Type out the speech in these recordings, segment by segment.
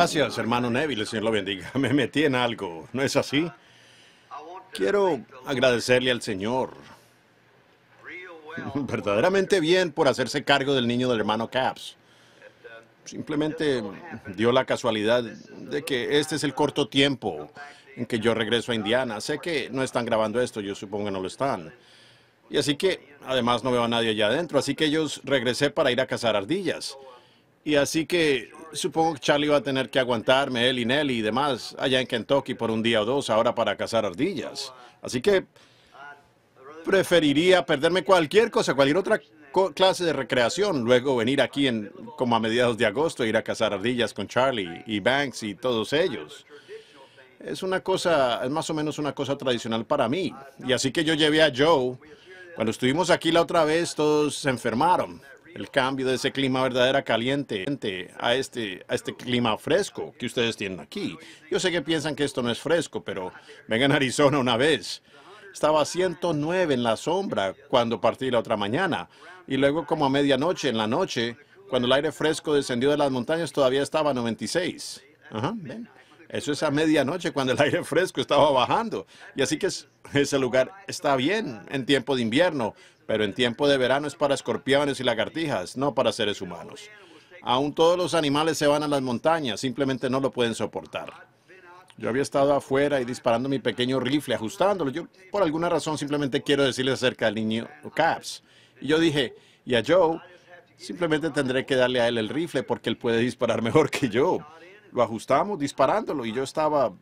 Gracias, hermano Neville, el Señor lo bendiga. Me metí en algo, ¿no es así? Quiero agradecerle al Señor verdaderamente bien por hacerse cargo del niño del hermano Caps. Simplemente dio la casualidad de que este es el corto tiempo en que yo regreso a Indiana. Sé que no están grabando esto, yo supongo que no lo están. Y así que, además, no veo a nadie allá adentro, así que ellos regresé para ir a cazar ardillas. Y así que supongo que Charlie va a tener que aguantarme, él y Nelly y demás, allá en Kentucky por un día o dos ahora para cazar ardillas. Así que preferiría perderme cualquier cosa, cualquier otra clase de recreación, luego venir aquí en, como a mediados de agosto, ir a cazar ardillas con Charlie y Banks y todos ellos. Es una cosa, es más o menos una cosa tradicional para mí. Y así que yo llevé a Joe. Cuando estuvimos aquí la otra vez, todos se enfermaron el cambio de ese clima verdadera caliente a este, a este clima fresco que ustedes tienen aquí. Yo sé que piensan que esto no es fresco, pero vengan a Arizona una vez. Estaba 109 en la sombra cuando partí la otra mañana y luego como a medianoche en la noche, cuando el aire fresco descendió de las montañas, todavía estaba 96. Ajá, Eso es a medianoche cuando el aire fresco estaba bajando. Y así que ese lugar está bien en tiempo de invierno, pero en tiempo de verano es para escorpiones y lagartijas, no para seres humanos. Aún todos los animales se van a las montañas, simplemente no lo pueden soportar. Yo había estado afuera y disparando mi pequeño rifle, ajustándolo. Yo, por alguna razón, simplemente quiero decirle acerca del niño Caps. Y yo dije, y a Joe, simplemente tendré que darle a él el rifle porque él puede disparar mejor que yo. Lo ajustamos disparándolo y yo estaba,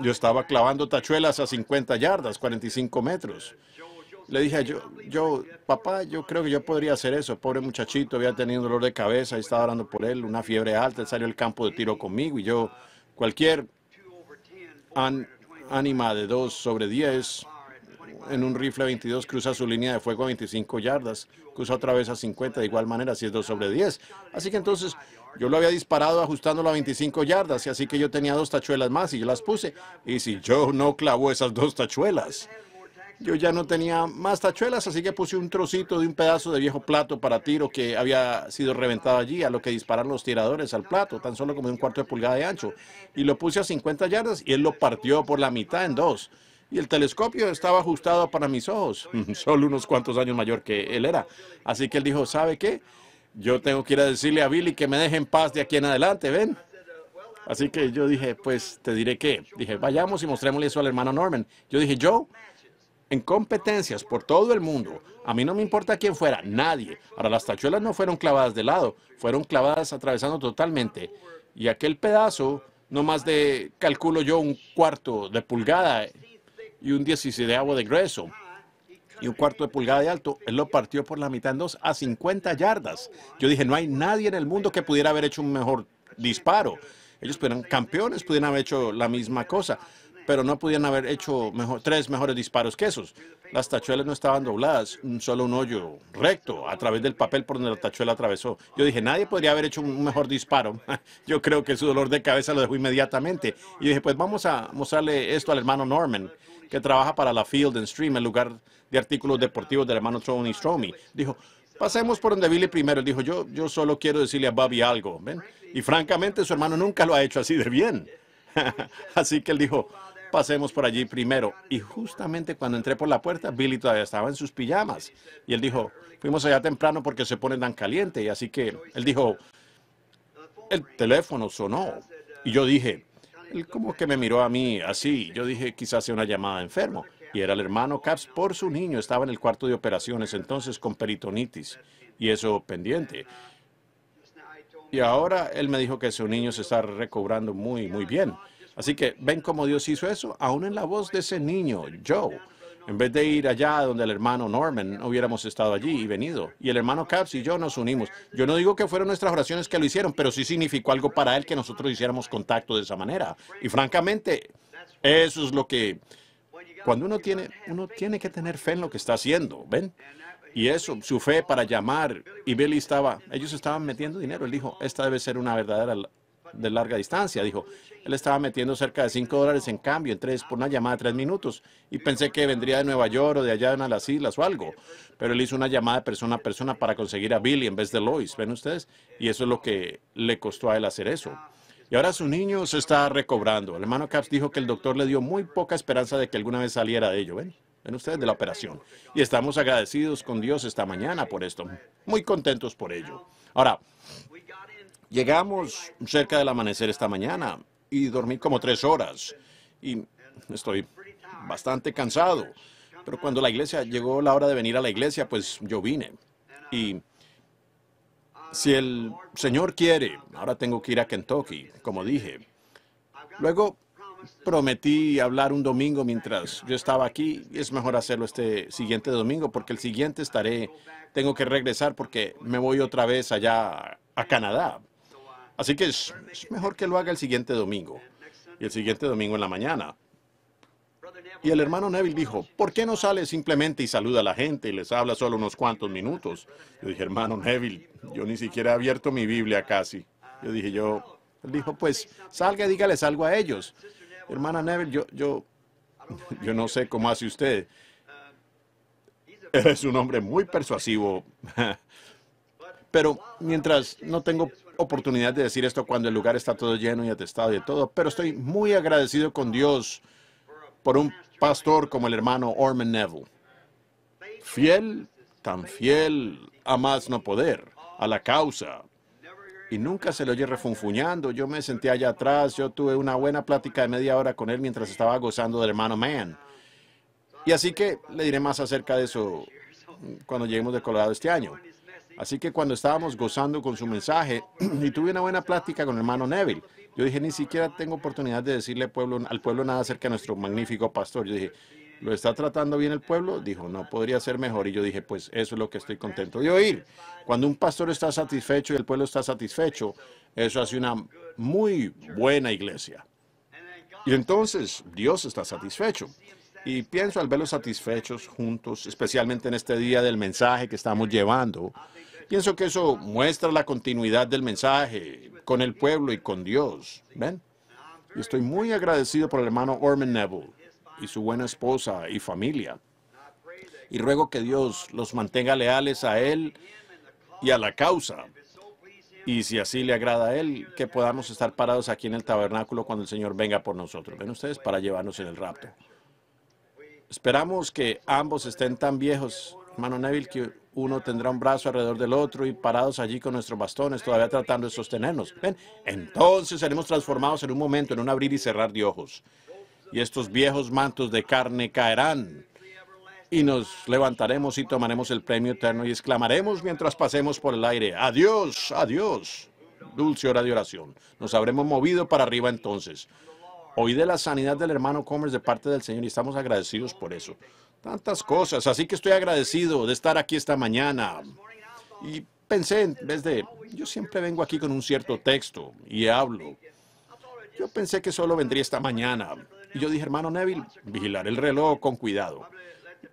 yo estaba clavando tachuelas a 50 yardas, 45 metros. Le dije a yo, papá, yo creo que yo podría hacer eso. Pobre muchachito, había tenido dolor de cabeza, estaba orando por él, una fiebre alta, salió al campo de tiro conmigo y yo, cualquier ánima de 2 sobre 10 en un rifle 22 cruza su línea de fuego a 25 yardas, cruza otra vez a 50, de igual manera, si es 2 sobre 10. Así que entonces yo lo había disparado ajustándolo a 25 yardas, y así que yo tenía dos tachuelas más y yo las puse. Y si yo no clavo esas dos tachuelas, yo ya no tenía más tachuelas, así que puse un trocito de un pedazo de viejo plato para tiro que había sido reventado allí, a lo que dispararon los tiradores al plato, tan solo como de un cuarto de pulgada de ancho. Y lo puse a 50 yardas y él lo partió por la mitad en dos. Y el telescopio estaba ajustado para mis ojos, solo unos cuantos años mayor que él era. Así que él dijo, ¿sabe qué? Yo tengo que ir a decirle a Billy que me deje en paz de aquí en adelante, ven. Así que yo dije, pues te diré qué? Dije, vayamos y mostrémosle eso al hermano Norman. Yo dije, ¿yo? en competencias por todo el mundo. A mí no me importa quién fuera, nadie. Ahora, las tachuelas no fueron clavadas de lado, fueron clavadas atravesando totalmente. Y aquel pedazo, no más de, calculo yo, un cuarto de pulgada y un diecisieteavo de grueso y un cuarto de pulgada de alto, él lo partió por la mitad en dos a 50 yardas. Yo dije, no hay nadie en el mundo que pudiera haber hecho un mejor disparo. Ellos eran campeones, pudieran haber hecho la misma cosa pero no podían haber hecho mejor, tres mejores disparos que esos. Las tachuelas no estaban dobladas, solo un hoyo recto a través del papel por donde la tachuela atravesó. Yo dije, nadie podría haber hecho un mejor disparo. Yo creo que su dolor de cabeza lo dejó inmediatamente. Y dije, pues vamos a mostrarle esto al hermano Norman, que trabaja para la Field and Stream, en lugar de artículos deportivos del hermano Tony Stromey. Dijo, Pasemos por donde Billy primero. dijo, yo, yo solo quiero decirle a Bobby algo. ¿ven? Y francamente su hermano nunca lo ha hecho así de bien. así que él dijo, pasemos por allí primero. Y justamente cuando entré por la puerta, Billy todavía estaba en sus pijamas. Y él dijo, fuimos allá temprano porque se pone tan caliente. Y así que él dijo, el teléfono sonó. Y yo dije, él como que me miró a mí así. Yo dije, quizás sea una llamada enfermo. Y era el hermano Caps por su niño. Estaba en el cuarto de operaciones entonces con peritonitis. Y eso pendiente. Y ahora él me dijo que su niño se está recobrando muy, muy bien. Así que ven cómo Dios hizo eso, aún en la voz de ese niño, Joe. En vez de ir allá donde el hermano Norman, hubiéramos estado allí y venido. Y el hermano Caps y yo nos unimos. Yo no digo que fueron nuestras oraciones que lo hicieron, pero sí significó algo para él que nosotros hiciéramos contacto de esa manera. Y francamente, eso es lo que... Cuando uno tiene, uno tiene que tener fe en lo que está haciendo, ¿ven? Y eso, su fe para llamar. Y Billy estaba, ellos estaban metiendo dinero. Él dijo, esta debe ser una verdadera de larga distancia, dijo. Él estaba metiendo cerca de 5 dólares en cambio, en tres, por una llamada de 3 minutos, y pensé que vendría de Nueva York o de allá en las islas o algo, pero él hizo una llamada de persona a persona para conseguir a Billy en vez de Lois, ¿ven ustedes? Y eso es lo que le costó a él hacer eso. Y ahora su niño se está recobrando. El hermano Caps dijo que el doctor le dio muy poca esperanza de que alguna vez saliera de ello, ¿ven? ¿Ven ustedes? De la operación. Y estamos agradecidos con Dios esta mañana por esto. Muy contentos por ello. Ahora, Llegamos cerca del amanecer esta mañana y dormí como tres horas y estoy bastante cansado. Pero cuando la iglesia llegó la hora de venir a la iglesia, pues yo vine. Y si el Señor quiere, ahora tengo que ir a Kentucky, como dije. Luego prometí hablar un domingo mientras yo estaba aquí. Es mejor hacerlo este siguiente domingo porque el siguiente estaré, tengo que regresar porque me voy otra vez allá a Canadá. Así que es, mejor que lo haga el siguiente domingo y el siguiente domingo en la mañana. Y el hermano Neville dijo, ¿por qué no sale simplemente y saluda a la gente y les habla solo unos cuantos minutos? Yo dije, hermano Neville, yo ni siquiera he abierto mi Biblia casi. Yo dije, yo, él dijo, pues salga y dígales algo a ellos. Hermana Neville, yo, yo, yo no sé cómo hace usted. es un hombre muy persuasivo. Pero mientras no tengo oportunidad de decir esto cuando el lugar está todo lleno y atestado y de todo, pero estoy muy agradecido con Dios por un pastor como el hermano Orman Neville. Fiel, tan fiel, a más no poder, a la causa. Y nunca se le oye refunfuñando. Yo me senté allá atrás, yo tuve una buena plática de media hora con él mientras estaba gozando del hermano Mann. Y así que le diré más acerca de eso cuando lleguemos de Colorado este año. Así que cuando estábamos gozando con su mensaje y tuve una buena plática con el hermano Neville, yo dije, ni siquiera tengo oportunidad de decirle pueblo, al pueblo nada acerca de nuestro magnífico pastor. Yo dije, ¿lo está tratando bien el pueblo? Dijo, no, podría ser mejor. Y yo dije, pues eso es lo que estoy contento de oír. Cuando un pastor está satisfecho y el pueblo está satisfecho, eso hace una muy buena iglesia. Y entonces Dios está satisfecho. Y pienso al verlos satisfechos juntos, especialmente en este día del mensaje que estamos llevando, Pienso que eso muestra la continuidad del mensaje con el pueblo y con Dios. ¿Ven? Y estoy muy agradecido por el hermano Orman Neville y su buena esposa y familia. Y ruego que Dios los mantenga leales a él y a la causa. Y si así le agrada a él, que podamos estar parados aquí en el tabernáculo cuando el Señor venga por nosotros. Ven ustedes para llevarnos en el rapto. Esperamos que ambos estén tan viejos, hermano Neville, que uno tendrá un brazo alrededor del otro y parados allí con nuestros bastones, todavía tratando de sostenernos. ¿Ven? Entonces seremos transformados en un momento, en un abrir y cerrar de ojos. Y estos viejos mantos de carne caerán y nos levantaremos y tomaremos el premio eterno y exclamaremos mientras pasemos por el aire, adiós, adiós, dulce hora de oración. Nos habremos movido para arriba entonces. Hoy de la sanidad del hermano Comers de parte del Señor y estamos agradecidos por eso tantas cosas. Así que estoy agradecido de estar aquí esta mañana. Y pensé, en vez de, yo siempre vengo aquí con un cierto texto y hablo. Yo pensé que solo vendría esta mañana. Y yo dije, hermano Neville, vigilar el reloj con cuidado.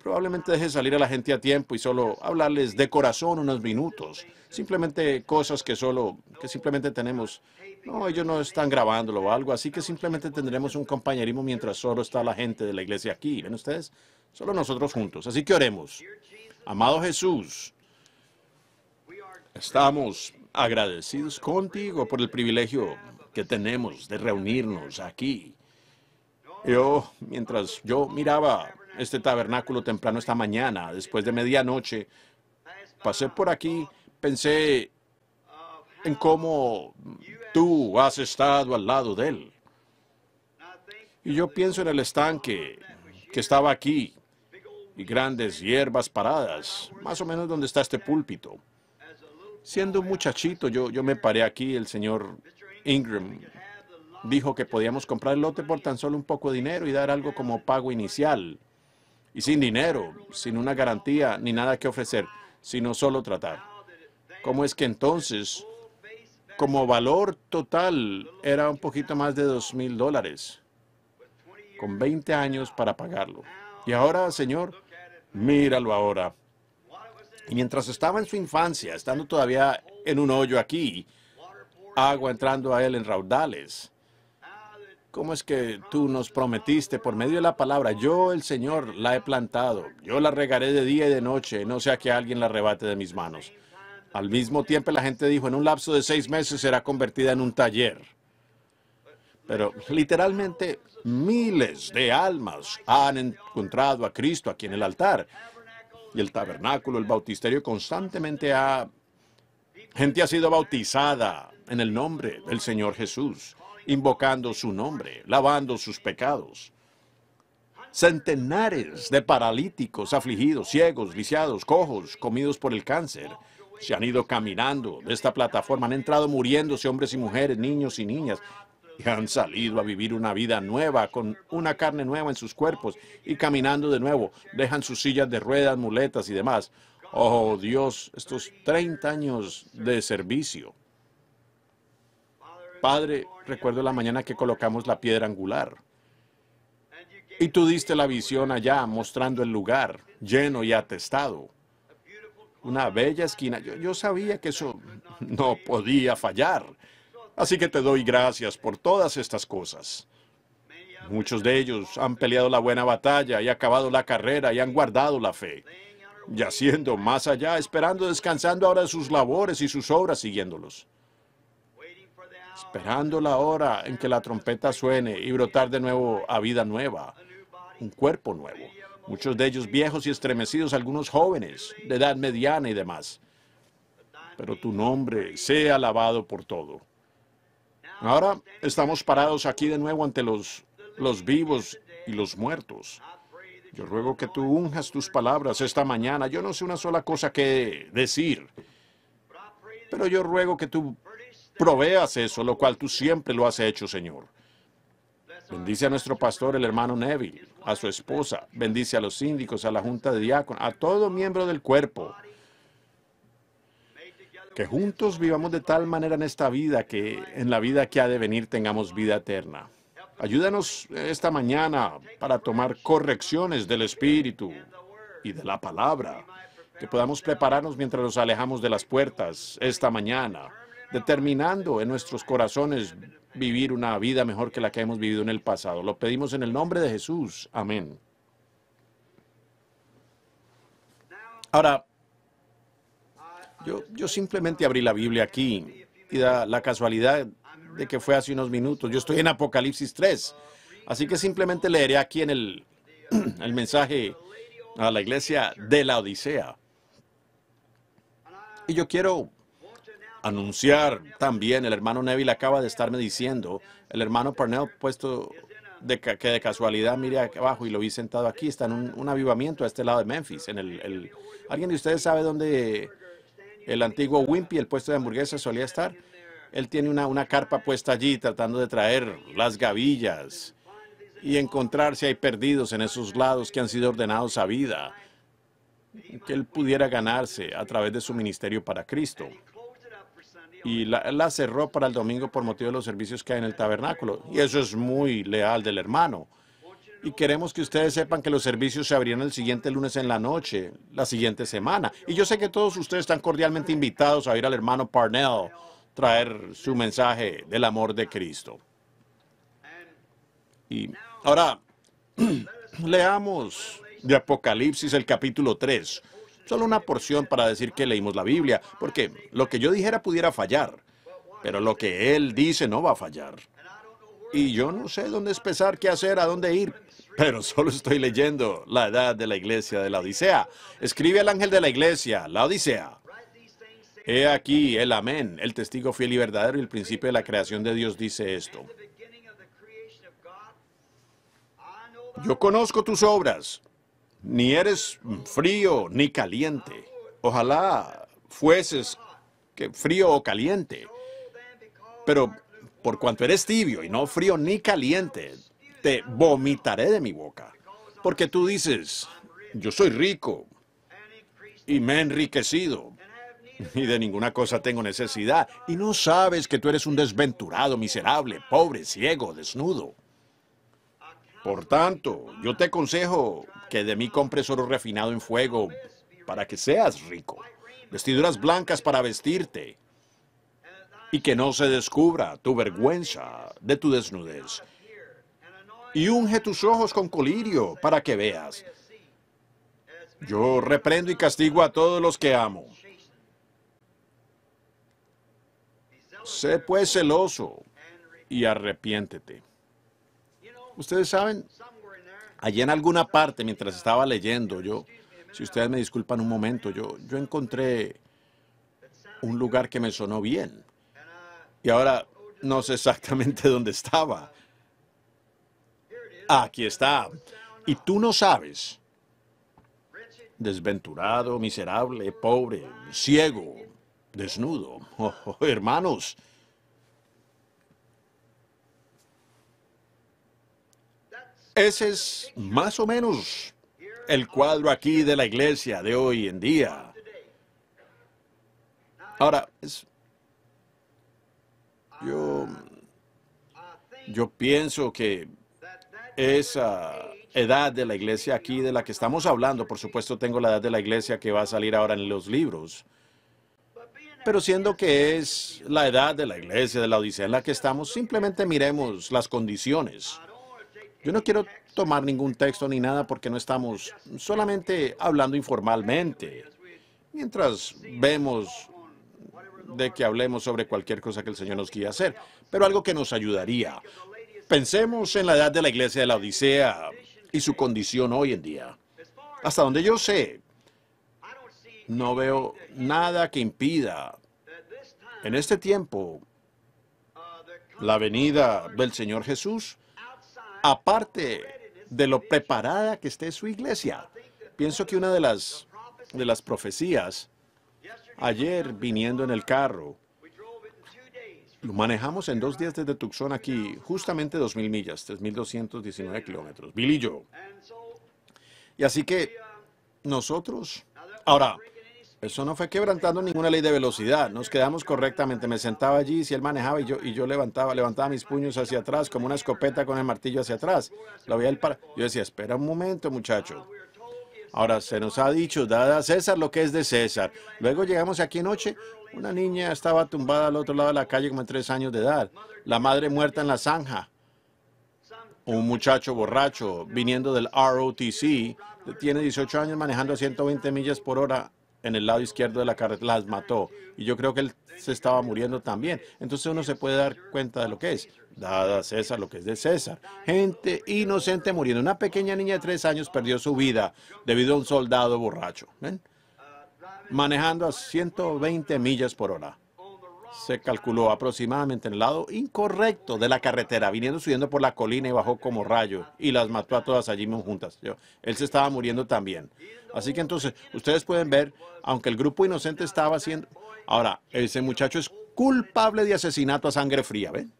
Probablemente deje salir a la gente a tiempo y solo hablarles de corazón unos minutos. Simplemente cosas que solo, que simplemente tenemos. No, ellos no están grabándolo o algo, así que simplemente tendremos un compañerismo mientras solo está la gente de la iglesia aquí. ¿Ven ustedes? Solo nosotros juntos. Así que oremos. Amado Jesús, estamos agradecidos contigo por el privilegio que tenemos de reunirnos aquí. Yo, mientras yo miraba este tabernáculo temprano esta mañana, después de medianoche, pasé por aquí, pensé en cómo tú has estado al lado de él. Y yo pienso en el estanque que estaba aquí y grandes hierbas paradas, más o menos donde está este púlpito. Siendo un muchachito, yo, yo me paré aquí, el señor Ingram dijo que podíamos comprar el lote por tan solo un poco de dinero y dar algo como pago inicial. Y sin dinero, sin una garantía ni nada que ofrecer, sino solo tratar. ¿Cómo es que entonces, como valor total, era un poquito más de dos mil dólares? Con 20 años para pagarlo. Y ahora, señor, Míralo ahora. Y mientras estaba en su infancia, estando todavía en un hoyo aquí, agua entrando a él en raudales. ¿Cómo es que tú nos prometiste por medio de la palabra? Yo, el Señor, la he plantado. Yo la regaré de día y de noche, no sea que alguien la arrebate de mis manos. Al mismo tiempo, la gente dijo, en un lapso de seis meses será convertida en un taller pero literalmente miles de almas han encontrado a Cristo aquí en el altar. Y el tabernáculo, el bautisterio, constantemente ha... Gente ha sido bautizada en el nombre del Señor Jesús, invocando su nombre, lavando sus pecados. Centenares de paralíticos, afligidos, ciegos, viciados, cojos, comidos por el cáncer, se han ido caminando de esta plataforma, han entrado muriéndose hombres y mujeres, niños y niñas, y han salido a vivir una vida nueva, con una carne nueva en sus cuerpos y caminando de nuevo. Dejan sus sillas de ruedas, muletas y demás. Oh Dios, estos 30 años de servicio. Padre, recuerdo la mañana que colocamos la piedra angular. Y tú diste la visión allá, mostrando el lugar, lleno y atestado. Una bella esquina. Yo, yo sabía que eso no podía fallar. Así que te doy gracias por todas estas cosas. Muchos de ellos han peleado la buena batalla y acabado la carrera y han guardado la fe, yaciendo más allá, esperando, descansando ahora de sus labores y sus obras, siguiéndolos. Esperando la hora en que la trompeta suene y brotar de nuevo a vida nueva, un cuerpo nuevo. Muchos de ellos viejos y estremecidos, algunos jóvenes, de edad mediana y demás. Pero tu nombre sea alabado por todo. Ahora estamos parados aquí de nuevo ante los, los vivos y los muertos. Yo ruego que tú unjas tus palabras esta mañana. Yo no sé una sola cosa que decir, pero yo ruego que tú proveas eso, lo cual tú siempre lo has hecho, Señor. Bendice a nuestro pastor, el hermano Neville, a su esposa. Bendice a los síndicos, a la junta de diáconos, a todo miembro del cuerpo que juntos vivamos de tal manera en esta vida que en la vida que ha de venir tengamos vida eterna. Ayúdanos esta mañana para tomar correcciones del Espíritu y de la palabra, que podamos prepararnos mientras nos alejamos de las puertas esta mañana, determinando en nuestros corazones vivir una vida mejor que la que hemos vivido en el pasado. Lo pedimos en el nombre de Jesús. Amén. Ahora, yo, simplemente abrí la Biblia aquí y da la casualidad de que fue hace unos minutos. Yo estoy en Apocalipsis 3, así que simplemente leeré aquí en el, mensaje a la iglesia de la Odisea. Y yo quiero anunciar también, el hermano Neville acaba de estarme diciendo, el hermano Parnell puesto de que, de casualidad mire abajo y lo vi sentado aquí, está en un, avivamiento a este lado de Memphis. En el, el, ¿Alguien de ustedes sabe dónde el antiguo Wimpy, el puesto de hamburguesas, solía estar. Él tiene una, carpa puesta allí tratando de traer las gavillas y encontrar si hay perdidos en esos lados que han sido ordenados a vida, que él pudiera ganarse a través de su ministerio para Cristo. Y la cerró para el domingo por motivo de los servicios que hay en el tabernáculo. Y eso es muy leal del hermano y queremos que ustedes sepan que los servicios se abrirán el siguiente lunes en la noche, la siguiente semana. Y yo sé que todos ustedes están cordialmente invitados a ir al hermano Parnell traer su mensaje del amor de Cristo. Y ahora leamos de Apocalipsis el capítulo 3. Solo una porción para decir que leímos la Biblia, porque lo que yo dijera pudiera fallar, pero lo que él dice no va a fallar y yo no sé dónde empezar, qué hacer, a dónde ir. Pero solo estoy leyendo La Edad de la Iglesia de la Odisea. Escribe al ángel de la Iglesia, la Odisea. He aquí el amén, el testigo fiel y verdadero y el principio de la creación de Dios dice esto. Yo conozco tus obras, ni eres frío ni caliente. Ojalá fueses que frío o caliente. Pero por cuanto eres tibio y no frío ni caliente, te vomitaré de mi boca. Porque tú dices, yo soy rico y me he enriquecido y de ninguna cosa tengo necesidad. Y no sabes que tú eres un desventurado, miserable, pobre, ciego, desnudo. Por tanto, yo te aconsejo que de mí compres oro refinado en fuego para que seas rico, vestiduras blancas para vestirte y que no se descubra tu vergüenza de tu desnudez. Y unge tus ojos con colirio para que veas. Yo reprendo y castigo a todos los que amo. Sé pues celoso y arrepiéntete. Ustedes saben, allí en alguna parte, mientras estaba leyendo, yo, si ustedes me disculpan un momento, yo, yo encontré un lugar que me sonó bien. Y ahora no sé exactamente dónde estaba. Aquí está. Y tú no sabes. Desventurado, miserable, pobre, ciego, desnudo. Oh, oh, hermanos. Ese es más o menos el cuadro aquí de la iglesia de hoy en día. Ahora, es yo, yo pienso que esa edad de la iglesia aquí de la que estamos hablando, por supuesto tengo la edad de la iglesia que va a salir ahora en los libros, pero siendo que es la edad de la iglesia, de la odisea en la que estamos, simplemente miremos las condiciones. Yo no quiero tomar ningún texto ni nada porque no estamos solamente hablando informalmente. Mientras vemos de que hablemos sobre cualquier cosa que el Señor nos quiera hacer, pero algo que nos ayudaría. Pensemos en la edad de la iglesia de la Odisea y su condición hoy en día. Hasta donde yo sé, no veo nada que impida en este tiempo la venida del Señor Jesús, aparte de lo preparada que esté su iglesia. Pienso que una de las, de las profecías ayer viniendo en el carro. Lo manejamos en dos días desde Tucson aquí, justamente 2.000 millas, 3.219 kilómetros, Bill y yo. Y así que nosotros, ahora, eso no fue quebrantando ninguna ley de velocidad, nos quedamos correctamente, me sentaba allí, si él manejaba y yo, y yo levantaba, levantaba mis puños hacia atrás como una escopeta con el martillo hacia atrás. para... Yo decía, espera un momento muchacho, Ahora se nos ha dicho, dada a César lo que es de César. Luego llegamos aquí anoche, una niña estaba tumbada al otro lado de la calle como tres años de edad, la madre muerta en la zanja. Un muchacho borracho viniendo del ROTC, tiene 18 años manejando a 120 millas por hora en el lado izquierdo de la carretera, las mató. Y yo creo que él se estaba muriendo también. Entonces uno se puede dar cuenta de lo que es. Dada César lo que es de César. Gente inocente muriendo. Una pequeña niña de tres años perdió su vida debido a un soldado borracho. Manejando a 120 millas por hora. Se calculó aproximadamente en el lado incorrecto de la carretera, viniendo subiendo por la colina y bajó como rayo y las mató a todas allí juntas. él se estaba muriendo también. Así que entonces, ustedes pueden ver, aunque el grupo inocente estaba haciendo... Ahora, ese muchacho es culpable de asesinato a sangre fría, ¿ven?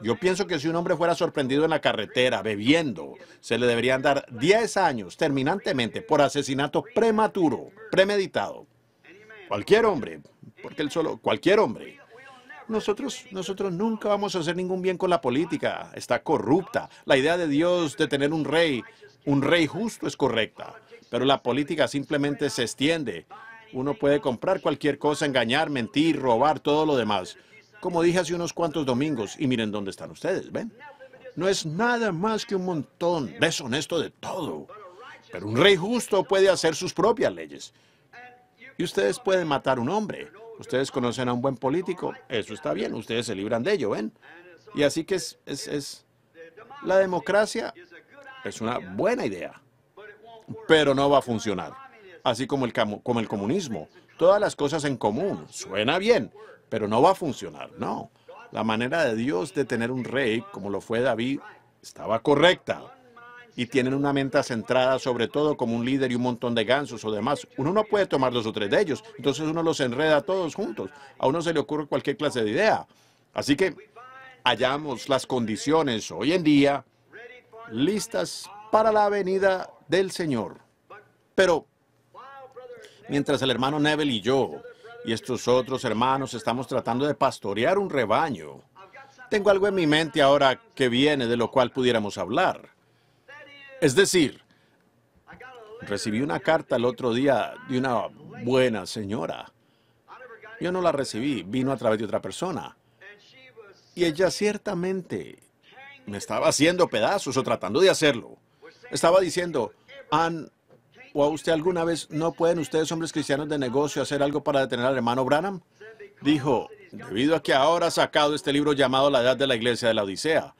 Yo pienso que si un hombre fuera sorprendido en la carretera bebiendo, se le deberían dar 10 años terminantemente por asesinato prematuro, premeditado. Cualquier hombre, porque él solo, cualquier hombre. Nosotros, nosotros nunca vamos a hacer ningún bien con la política. Está corrupta. La idea de Dios de tener un rey, un rey justo es correcta. Pero la política simplemente se extiende. Uno puede comprar cualquier cosa, engañar, mentir, robar, todo lo demás como dije hace unos cuantos domingos, y miren dónde están ustedes, ¿ven? No es nada más que un montón deshonesto de todo. Pero un rey justo puede hacer sus propias leyes. Y ustedes pueden matar a un hombre. Ustedes conocen a un buen político. Eso está bien. Ustedes se libran de ello, ¿ven? Y así que es, la democracia es una buena idea, pero no va a funcionar. Así como el, como el comunismo. Todas las cosas en común. Suena bien, pero no va a funcionar, no. La manera de Dios de tener un rey, como lo fue David, estaba correcta. Y tienen una mente centrada sobre todo como un líder y un montón de gansos o demás. Uno no puede tomar los o tres de ellos, entonces uno los enreda todos juntos. A uno se le ocurre cualquier clase de idea. Así que hallamos las condiciones hoy en día listas para la venida del Señor. Pero mientras el hermano Neville y yo y estos otros hermanos estamos tratando de pastorear un rebaño. Tengo algo en mi mente ahora que viene de lo cual pudiéramos hablar. Es decir, recibí una carta el otro día de una buena señora. Yo no la recibí, vino a través de otra persona. Y ella ciertamente me estaba haciendo pedazos o tratando de hacerlo. Estaba diciendo, han o a usted alguna vez, ¿no pueden ustedes, hombres cristianos de negocio, hacer algo para detener al hermano Branham? Dijo, debido a que ahora ha sacado este libro llamado La Edad de la Iglesia de la Odisea,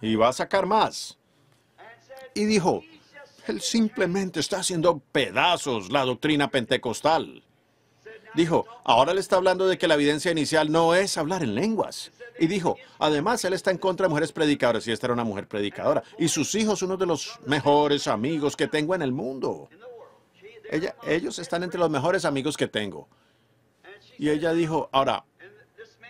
y va a sacar más. Y dijo, él simplemente está haciendo pedazos la doctrina pentecostal. Dijo, ahora le está hablando de que la evidencia inicial no es hablar en lenguas. Y dijo, además él está en contra de mujeres predicadoras y esta era una mujer predicadora. Y sus hijos, uno de los mejores amigos que tengo en el mundo. Ella, ellos están entre los mejores amigos que tengo. Y ella dijo, ahora,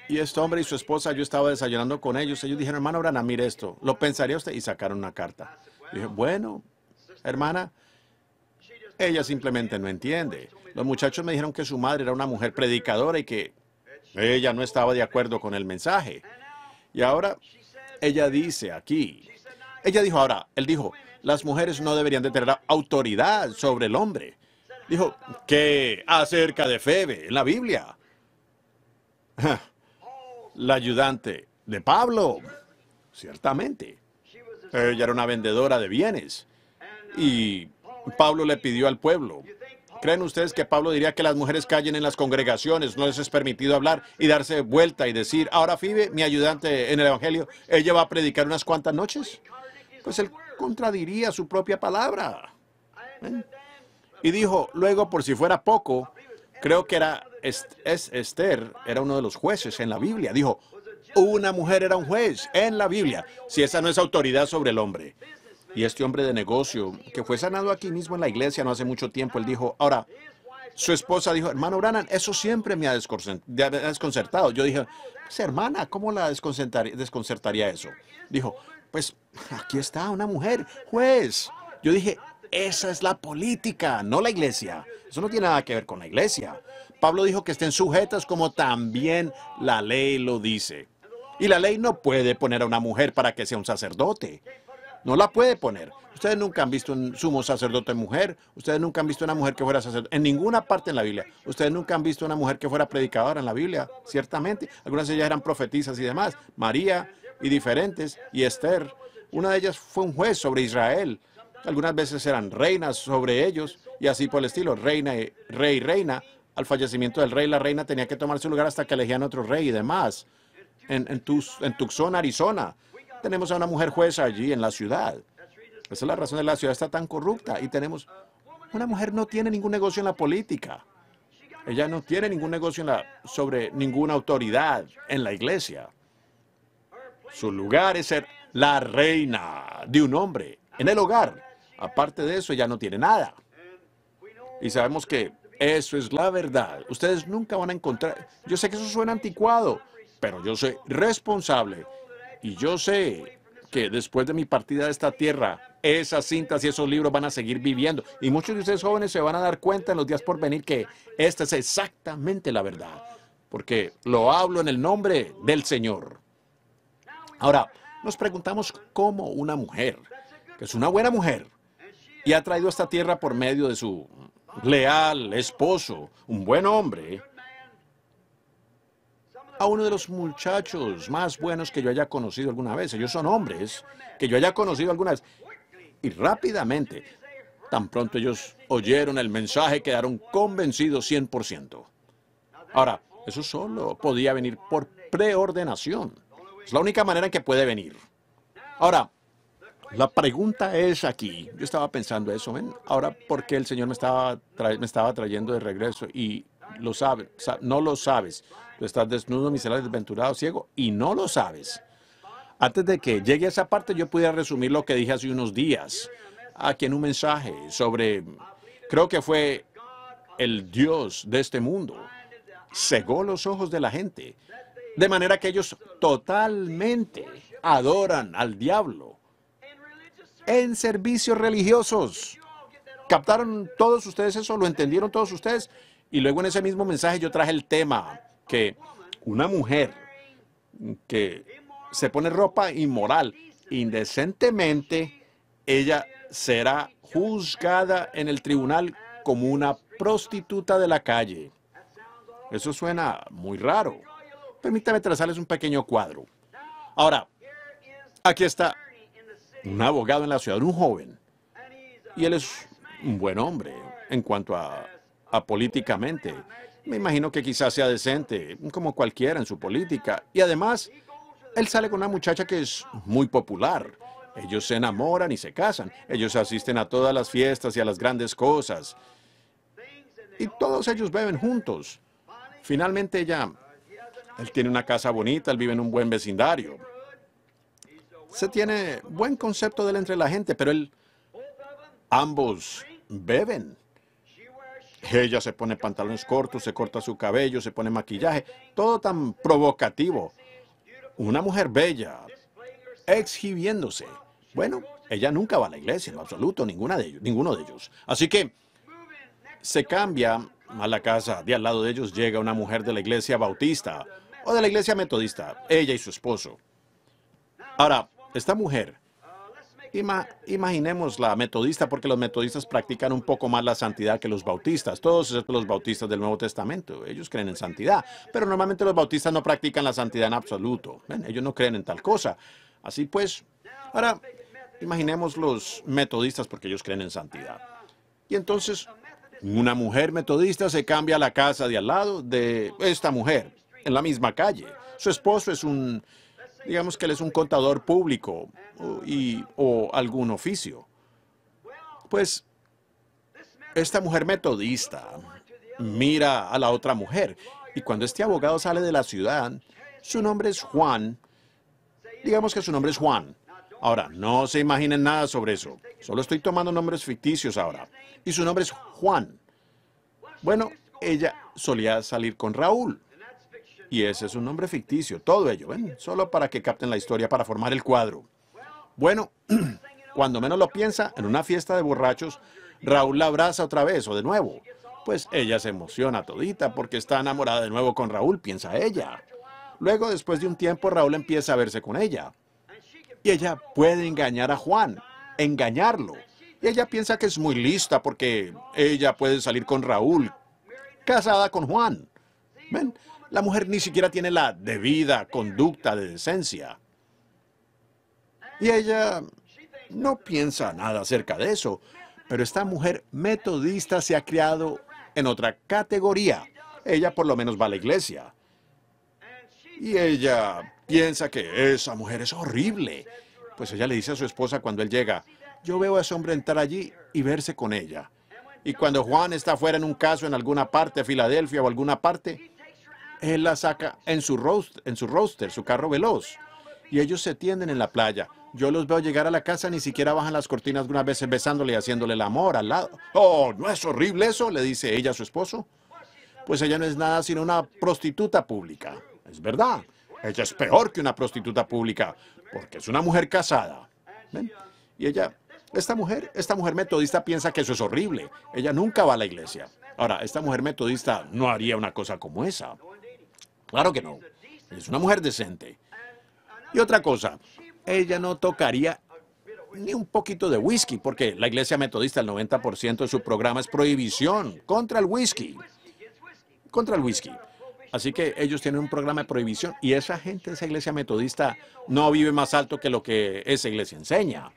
y este hombre y su esposa, yo estaba desayunando con ellos. Ellos dijeron, hermano brana mire esto, ¿lo pensaría usted? Y sacaron una carta. Dijo, bueno, hermana, ella simplemente no entiende. Los muchachos me dijeron que su madre era una mujer predicadora y que ella no estaba de acuerdo con el mensaje. Y ahora ella dice aquí, ella dijo ahora, él dijo, las mujeres no deberían de tener autoridad sobre el hombre. Dijo, ¿qué acerca de Febe en la Biblia? La ayudante de Pablo, ciertamente. Ella era una vendedora de bienes. Y Pablo le pidió al pueblo, ¿Creen ustedes que Pablo diría que las mujeres callen en las congregaciones, no les es permitido hablar y darse vuelta y decir, ahora Fibe, mi ayudante en el Evangelio, ella va a predicar unas cuantas noches? Pues él contradiría su propia palabra. ¿eh? Y dijo, luego, por si fuera poco, creo que era Esther, era uno de los jueces en la Biblia. Dijo, una mujer era un juez en la Biblia, si esa no es autoridad sobre el hombre. Y este hombre de negocio, que fue sanado aquí mismo en la iglesia no hace mucho tiempo, él dijo, ahora, su esposa dijo, hermano Brannan, eso siempre me ha desconcertado. Yo dije, pues, hermana, ¿cómo la desconcertaría, desconcertaría eso? Dijo, pues aquí está una mujer, juez. Yo dije, esa es la política, no la iglesia. Eso no tiene nada que ver con la iglesia. Pablo dijo que estén sujetas como también la ley lo dice. Y la ley no puede poner a una mujer para que sea un sacerdote. No la puede poner. Ustedes nunca han visto un sumo sacerdote mujer, ustedes nunca han visto una mujer que fuera sacerdote, en ninguna parte en la Biblia. Ustedes nunca han visto una mujer que fuera predicadora en la Biblia, ciertamente. Algunas de ellas eran profetisas y demás, María y diferentes, y Esther. Una de ellas fue un juez sobre Israel. Algunas veces eran reinas sobre ellos, y así por el estilo, reina, y, rey, reina. Al fallecimiento del rey, la reina tenía que tomar su lugar hasta que elegían otro rey y demás. En, en Tucson, Arizona, tenemos a una mujer jueza allí en la ciudad. Esa es la razón de la ciudad está tan corrupta. Y tenemos, una mujer no tiene ningún negocio en la política. Ella no tiene ningún negocio sobre ninguna autoridad en la iglesia. Su lugar es ser la reina de un hombre en el hogar. Aparte de eso, ella no tiene nada. Y sabemos que eso es la verdad. Ustedes nunca van a encontrar... Yo sé que eso suena anticuado, pero yo soy responsable y yo sé que después de mi partida de esta tierra, esas cintas y esos libros van a seguir viviendo. Y muchos de ustedes jóvenes se van a dar cuenta en los días por venir que esta es exactamente la verdad. Porque lo hablo en el nombre del Señor. Ahora, nos preguntamos cómo una mujer, que es una buena mujer, y ha traído esta tierra por medio de su leal esposo, un buen hombre, a uno de los muchachos más buenos que yo haya conocido alguna vez. Ellos son hombres que yo haya conocido alguna vez. Y rápidamente, tan pronto ellos oyeron el mensaje, quedaron convencidos 100%. Ahora, eso solo podía venir por preordenación. Es la única manera en que puede venir. Ahora, la pregunta es aquí. Yo estaba pensando eso, ¿ven? Ahora, ¿por qué el Señor me estaba, me estaba trayendo de regreso? Y lo no lo sabes. Tú estás desnudo, miserable, desventurado, ciego, y no lo sabes. Antes de que llegue a esa parte, yo pudiera resumir lo que dije hace unos días, aquí en un mensaje sobre, creo que fue el Dios de este mundo, cegó los ojos de la gente, de manera que ellos totalmente adoran al diablo en servicios religiosos. ¿Captaron todos ustedes eso? ¿Lo entendieron todos ustedes? Y luego en ese mismo mensaje yo traje el tema que una mujer que se pone ropa inmoral indecentemente, ella será juzgada en el tribunal como una prostituta de la calle. Eso suena muy raro. Permítame trazarles un pequeño cuadro. Ahora, aquí está un abogado en la ciudad, un joven. Y él es un buen hombre en cuanto a apolíticamente. Me imagino que quizás sea decente, como cualquiera en su política. Y además, él sale con una muchacha que es muy popular. Ellos se enamoran y se casan. Ellos asisten a todas las fiestas y a las grandes cosas. Y todos ellos beben juntos. Finalmente ya, él tiene una casa bonita, él vive en un buen vecindario. Se tiene buen concepto de él entre la gente, pero él, ambos beben. Ella se pone pantalones cortos, se corta su cabello, se pone maquillaje, todo tan provocativo. Una mujer bella, exhibiéndose. Bueno, ella nunca va a la iglesia, en lo absoluto, ninguna de ellos, ninguno de ellos. Así que se cambia a la casa. De al lado de ellos llega una mujer de la iglesia bautista o de la iglesia metodista, ella y su esposo. Ahora, esta mujer imaginemos la metodista, porque los metodistas practican un poco más la santidad que los bautistas. Todos los bautistas del Nuevo Testamento, ellos creen en santidad, pero normalmente los bautistas no practican la santidad en absoluto. Ellos no creen en tal cosa. Así pues, ahora imaginemos los metodistas, porque ellos creen en santidad. Y entonces, una mujer metodista se cambia a la casa de al lado de esta mujer, en la misma calle. Su esposo es un Digamos que él es un contador público y, o algún oficio. Pues esta mujer metodista mira a la otra mujer y cuando este abogado sale de la ciudad, su nombre es Juan. Digamos que su nombre es Juan. Ahora, no se imaginen nada sobre eso. Solo estoy tomando nombres ficticios ahora. Y su nombre es Juan. Bueno, ella solía salir con Raúl. Y ese es un nombre ficticio, todo ello, ¿ven? Solo para que capten la historia para formar el cuadro. Bueno, cuando menos lo piensa, en una fiesta de borrachos, Raúl la abraza otra vez o de nuevo. Pues ella se emociona todita porque está enamorada de nuevo con Raúl, piensa ella. Luego, después de un tiempo, Raúl empieza a verse con ella. Y ella puede engañar a Juan, engañarlo. Y ella piensa que es muy lista porque ella puede salir con Raúl, casada con Juan. ¿Ven? la mujer ni siquiera tiene la debida conducta de decencia. Y ella no piensa nada acerca de eso, pero esta mujer metodista se ha criado en otra categoría. Ella por lo menos va a la iglesia. Y ella piensa que esa mujer es horrible. Pues ella le dice a su esposa cuando él llega, yo veo a ese hombre entrar allí y verse con ella. Y cuando Juan está fuera en un caso en alguna parte, de Filadelfia o alguna parte, él la saca en su, roast, en su roster, su carro veloz. Y ellos se tienden en la playa. Yo los veo llegar a la casa, ni siquiera bajan las cortinas algunas veces besándole y haciéndole el amor al lado. Oh, ¿no es horrible eso? Le dice ella a su esposo. Pues ella no es nada sino una prostituta pública. Es verdad. Ella es peor que una prostituta pública, porque es una mujer casada. Y ella, esta mujer, esta mujer metodista piensa que eso es horrible. Ella nunca va a la iglesia. Ahora, esta mujer metodista no haría una cosa como esa. Claro que no. Es una mujer decente. Y otra cosa, ella no tocaría ni un poquito de whisky, porque la iglesia metodista, el 90% de su programa es prohibición contra el whisky. Contra el whisky. Así que ellos tienen un programa de prohibición y esa gente, esa iglesia metodista, no vive más alto que lo que esa iglesia enseña.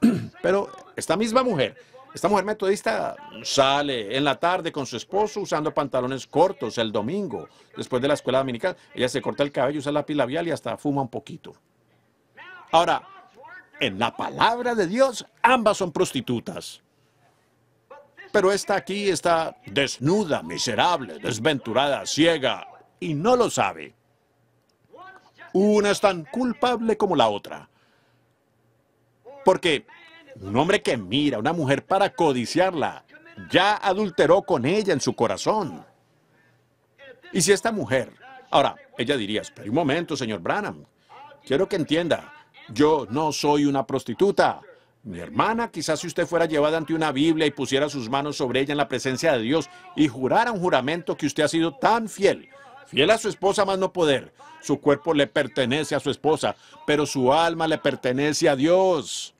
Pero esta misma mujer esta mujer metodista sale en la tarde con su esposo usando pantalones cortos el domingo, después de la escuela dominical. Ella se corta el cabello, usa lápiz labial y hasta fuma un poquito. Ahora, en la palabra de Dios, ambas son prostitutas. Pero esta aquí está desnuda, miserable, desventurada, ciega, y no lo sabe. Una es tan culpable como la otra. Porque un hombre que mira a una mujer para codiciarla. Ya adulteró con ella en su corazón. Y si esta mujer... Ahora, ella diría, espera un momento, señor Branham. Quiero que entienda, yo no soy una prostituta. Mi hermana, quizás si usted fuera llevada ante una Biblia y pusiera sus manos sobre ella en la presencia de Dios y jurara un juramento que usted ha sido tan fiel, fiel a su esposa más no poder, su cuerpo le pertenece a su esposa, pero su alma le pertenece a Dios.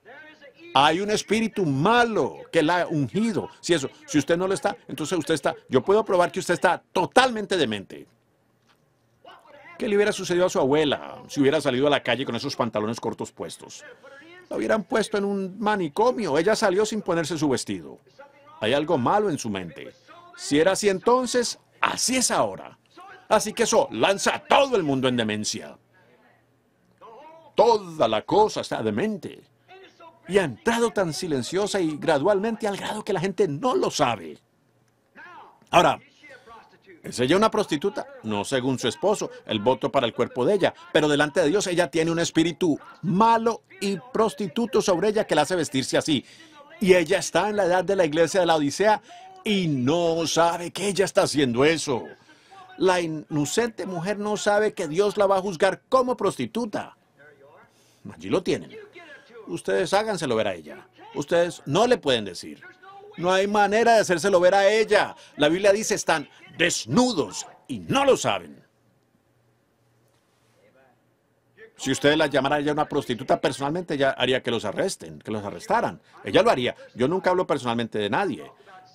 Hay un espíritu malo que la ha ungido. Si eso, si usted no lo está, entonces usted está, yo puedo probar que usted está totalmente demente. ¿Qué le hubiera sucedido a su abuela si hubiera salido a la calle con esos pantalones cortos puestos? La hubieran puesto en un manicomio. Ella salió sin ponerse su vestido. Hay algo malo en su mente. Si era así entonces, así es ahora. Así que eso lanza a todo el mundo en demencia. Toda la cosa está demente y ha entrado tan silenciosa y gradualmente al grado que la gente no lo sabe. Ahora, ¿es ella una prostituta? No según su esposo, el voto para el cuerpo de ella, pero delante de Dios ella tiene un espíritu malo y prostituto sobre ella que la hace vestirse así. Y ella está en la edad de la iglesia de la Odisea y no sabe que ella está haciendo eso. La inocente mujer no sabe que Dios la va a juzgar como prostituta. Allí lo tienen ustedes háganselo ver a ella. Ustedes no le pueden decir. No hay manera de hacérselo ver a ella. La Biblia dice están desnudos y no lo saben. Si ustedes la llamara a ella una prostituta, personalmente ella haría que los arresten, que los arrestaran. Ella lo haría. Yo nunca hablo personalmente de nadie.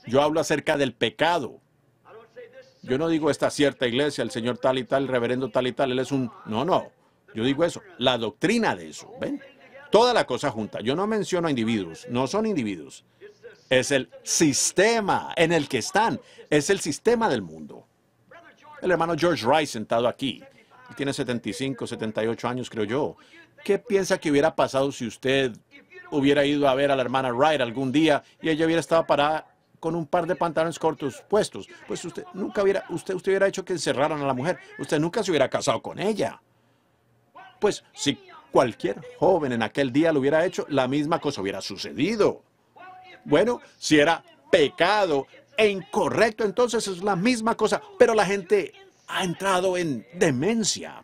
Yo hablo acerca del pecado. Yo no digo esta cierta iglesia, el señor tal y tal, el reverendo tal y tal, él es un... No, no. Yo digo eso, la doctrina de eso. ¿Ven? Toda la cosa junta. Yo no menciono a individuos, no son individuos. Es el sistema en el que están. Es el sistema del mundo. El hermano George Rice sentado aquí. tiene 75, 78 años, creo yo. ¿Qué piensa que hubiera pasado si usted hubiera ido a ver a la hermana Wright algún día y ella hubiera estado parada con un par de pantalones cortos puestos, pues usted nunca hubiera, usted, usted hubiera hecho que encerraran a la mujer. Usted nunca se hubiera casado con ella. Pues si Cualquier joven en aquel día lo hubiera hecho, la misma cosa hubiera sucedido. Bueno, si era pecado e incorrecto, entonces es la misma cosa, pero la gente ha entrado en demencia.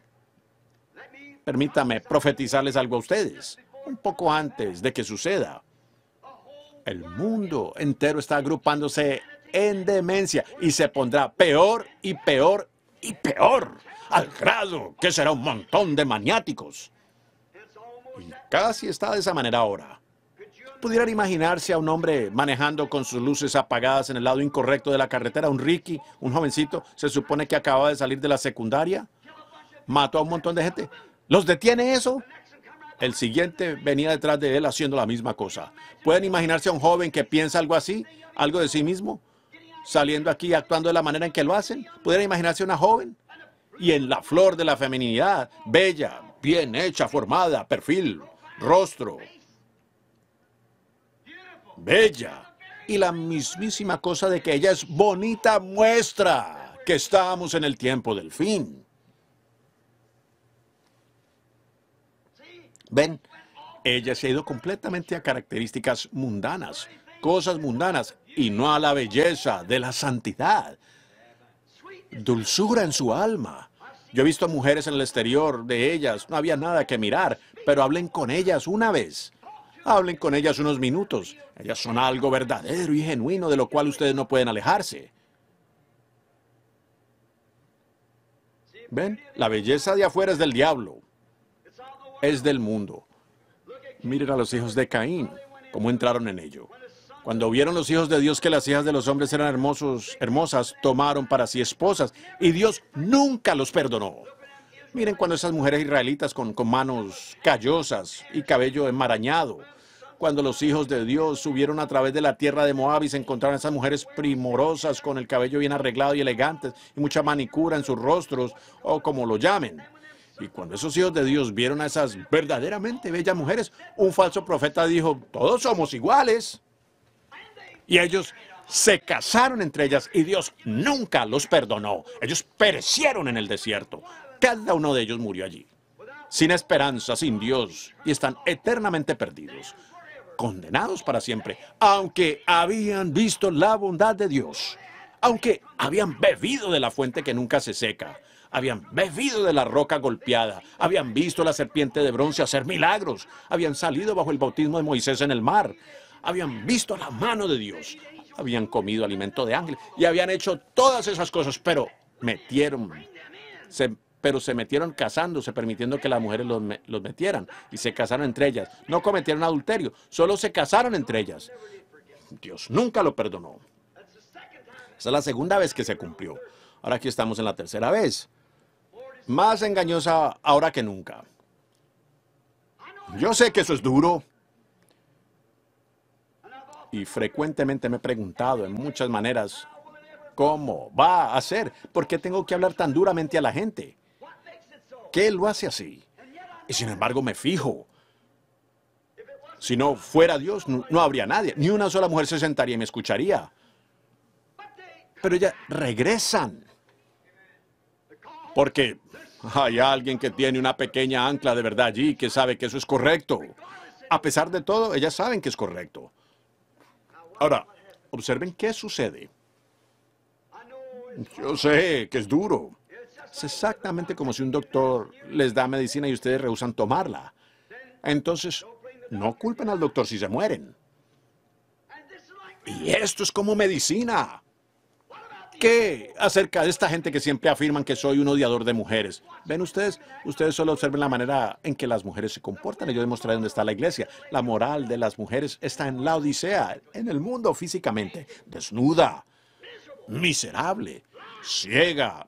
Permítame profetizarles algo a ustedes, un poco antes de que suceda. El mundo entero está agrupándose en demencia y se pondrá peor y peor y peor, al grado que será un montón de maniáticos casi está de esa manera ahora. ¿Pudieran imaginarse a un hombre manejando con sus luces apagadas en el lado incorrecto de la carretera? Un Ricky, un jovencito, se supone que acaba de salir de la secundaria. Mató a un montón de gente. ¿Los detiene eso? El siguiente venía detrás de él haciendo la misma cosa. ¿Pueden imaginarse a un joven que piensa algo así? ¿Algo de sí mismo? Saliendo aquí actuando de la manera en que lo hacen. ¿Pudieran imaginarse a una joven? Y en la flor de la feminidad, bella, bien hecha, formada, perfil, rostro, bella. Y la mismísima cosa de que ella es bonita muestra que estamos en el tiempo del fin. Ven, ella se ha ido completamente a características mundanas, cosas mundanas, y no a la belleza de la santidad. Dulzura en su alma, yo he visto mujeres en el exterior de ellas, no había nada que mirar, pero hablen con ellas una vez. Hablen con ellas unos minutos. Ellas son algo verdadero y genuino de lo cual ustedes no pueden alejarse. ¿Ven? La belleza de afuera es del diablo. Es del mundo. Miren a los hijos de Caín, cómo entraron en ello. Cuando vieron los hijos de Dios que las hijas de los hombres eran hermosos, hermosas, tomaron para sí esposas y Dios nunca los perdonó. Miren cuando esas mujeres israelitas con, manos callosas y cabello enmarañado, cuando los hijos de Dios subieron a través de la tierra de Moab y se encontraron esas mujeres primorosas con el cabello bien arreglado y elegantes y mucha manicura en sus rostros o como lo llamen. Y cuando esos hijos de Dios vieron a esas verdaderamente bellas mujeres, un falso profeta dijo, todos somos iguales. Y ellos se casaron entre ellas y Dios nunca los perdonó. Ellos perecieron en el desierto. Cada uno de ellos murió allí. Sin esperanza, sin Dios. Y están eternamente perdidos. Condenados para siempre. Aunque habían visto la bondad de Dios. Aunque habían bebido de la fuente que nunca se seca. Habían bebido de la roca golpeada. Habían visto la serpiente de bronce hacer milagros. Habían salido bajo el bautismo de Moisés en el mar habían visto la mano de Dios, habían comido alimento de ángel y habían hecho todas esas cosas, pero metieron, se, pero se metieron casándose, permitiendo que las mujeres los, los metieran y se casaron entre ellas. No cometieron adulterio, solo se casaron entre ellas. Dios nunca lo perdonó. Esa es la segunda vez que se cumplió. Ahora aquí estamos en la tercera vez. Más engañosa ahora que nunca. Yo sé que eso es duro y frecuentemente me he preguntado en muchas maneras, ¿cómo va a ser? ¿Por qué tengo que hablar tan duramente a la gente? ¿Qué lo hace así? Y sin embargo me fijo. Si no fuera Dios, no, no habría nadie. Ni una sola mujer se sentaría y me escucharía. Pero ya regresan. Porque hay alguien que tiene una pequeña ancla de verdad allí que sabe que eso es correcto. A pesar de todo, ellas saben que es correcto. Ahora, observen qué sucede. Yo sé que es duro. Es exactamente como si un doctor les da medicina y ustedes rehusan tomarla. Entonces, no culpen al doctor si se mueren. Y esto es como medicina. ¿Qué acerca de esta gente que siempre afirman que soy un odiador de mujeres? Ven ustedes, ustedes solo observen la manera en que las mujeres se comportan. Yo demostraré dónde está la iglesia. La moral de las mujeres está en la odisea, en el mundo físicamente, desnuda, miserable, ciega,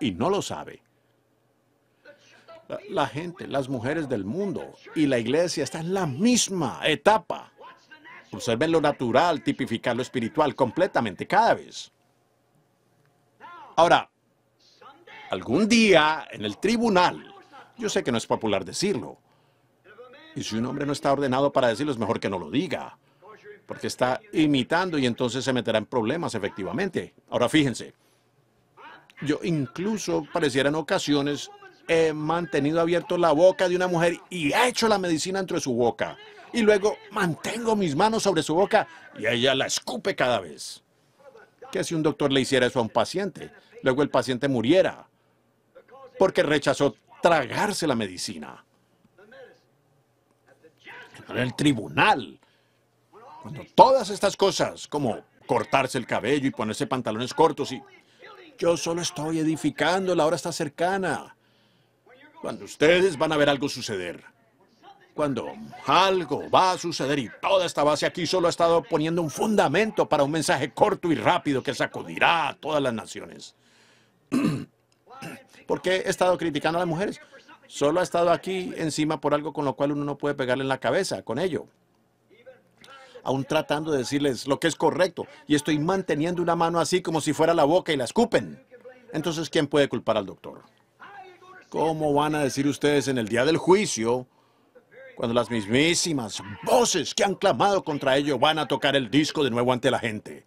y no lo sabe. la gente, las mujeres del mundo y la iglesia están en la misma etapa. Observen lo natural, tipificar lo espiritual completamente cada vez. Ahora, algún día en el tribunal, yo sé que no es popular decirlo, y si un hombre no está ordenado para decirlo, es mejor que no lo diga, porque está imitando y entonces se meterá en problemas efectivamente. Ahora fíjense, yo incluso pareciera en ocasiones he mantenido abierto la boca de una mujer y he hecho la medicina entre su boca. Y luego mantengo mis manos sobre su boca y ella la escupe cada vez que si un doctor le hiciera eso a un paciente, luego el paciente muriera porque rechazó tragarse la medicina. En el tribunal, cuando todas estas cosas, como cortarse el cabello y ponerse pantalones cortos y yo solo estoy edificando, la hora está cercana. Cuando ustedes van a ver algo suceder cuando algo va a suceder y toda esta base aquí solo ha estado poniendo un fundamento para un mensaje corto y rápido que sacudirá a todas las naciones. ¿Por qué he estado criticando a las mujeres? Solo ha estado aquí encima por algo con lo cual uno no puede pegarle en la cabeza con ello. Aún tratando de decirles lo que es correcto. Y estoy manteniendo una mano así como si fuera la boca y la escupen. Entonces, ¿quién puede culpar al doctor? ¿Cómo van a decir ustedes en el día del juicio cuando las mismísimas voces que han clamado contra ello van a tocar el disco de nuevo ante la gente.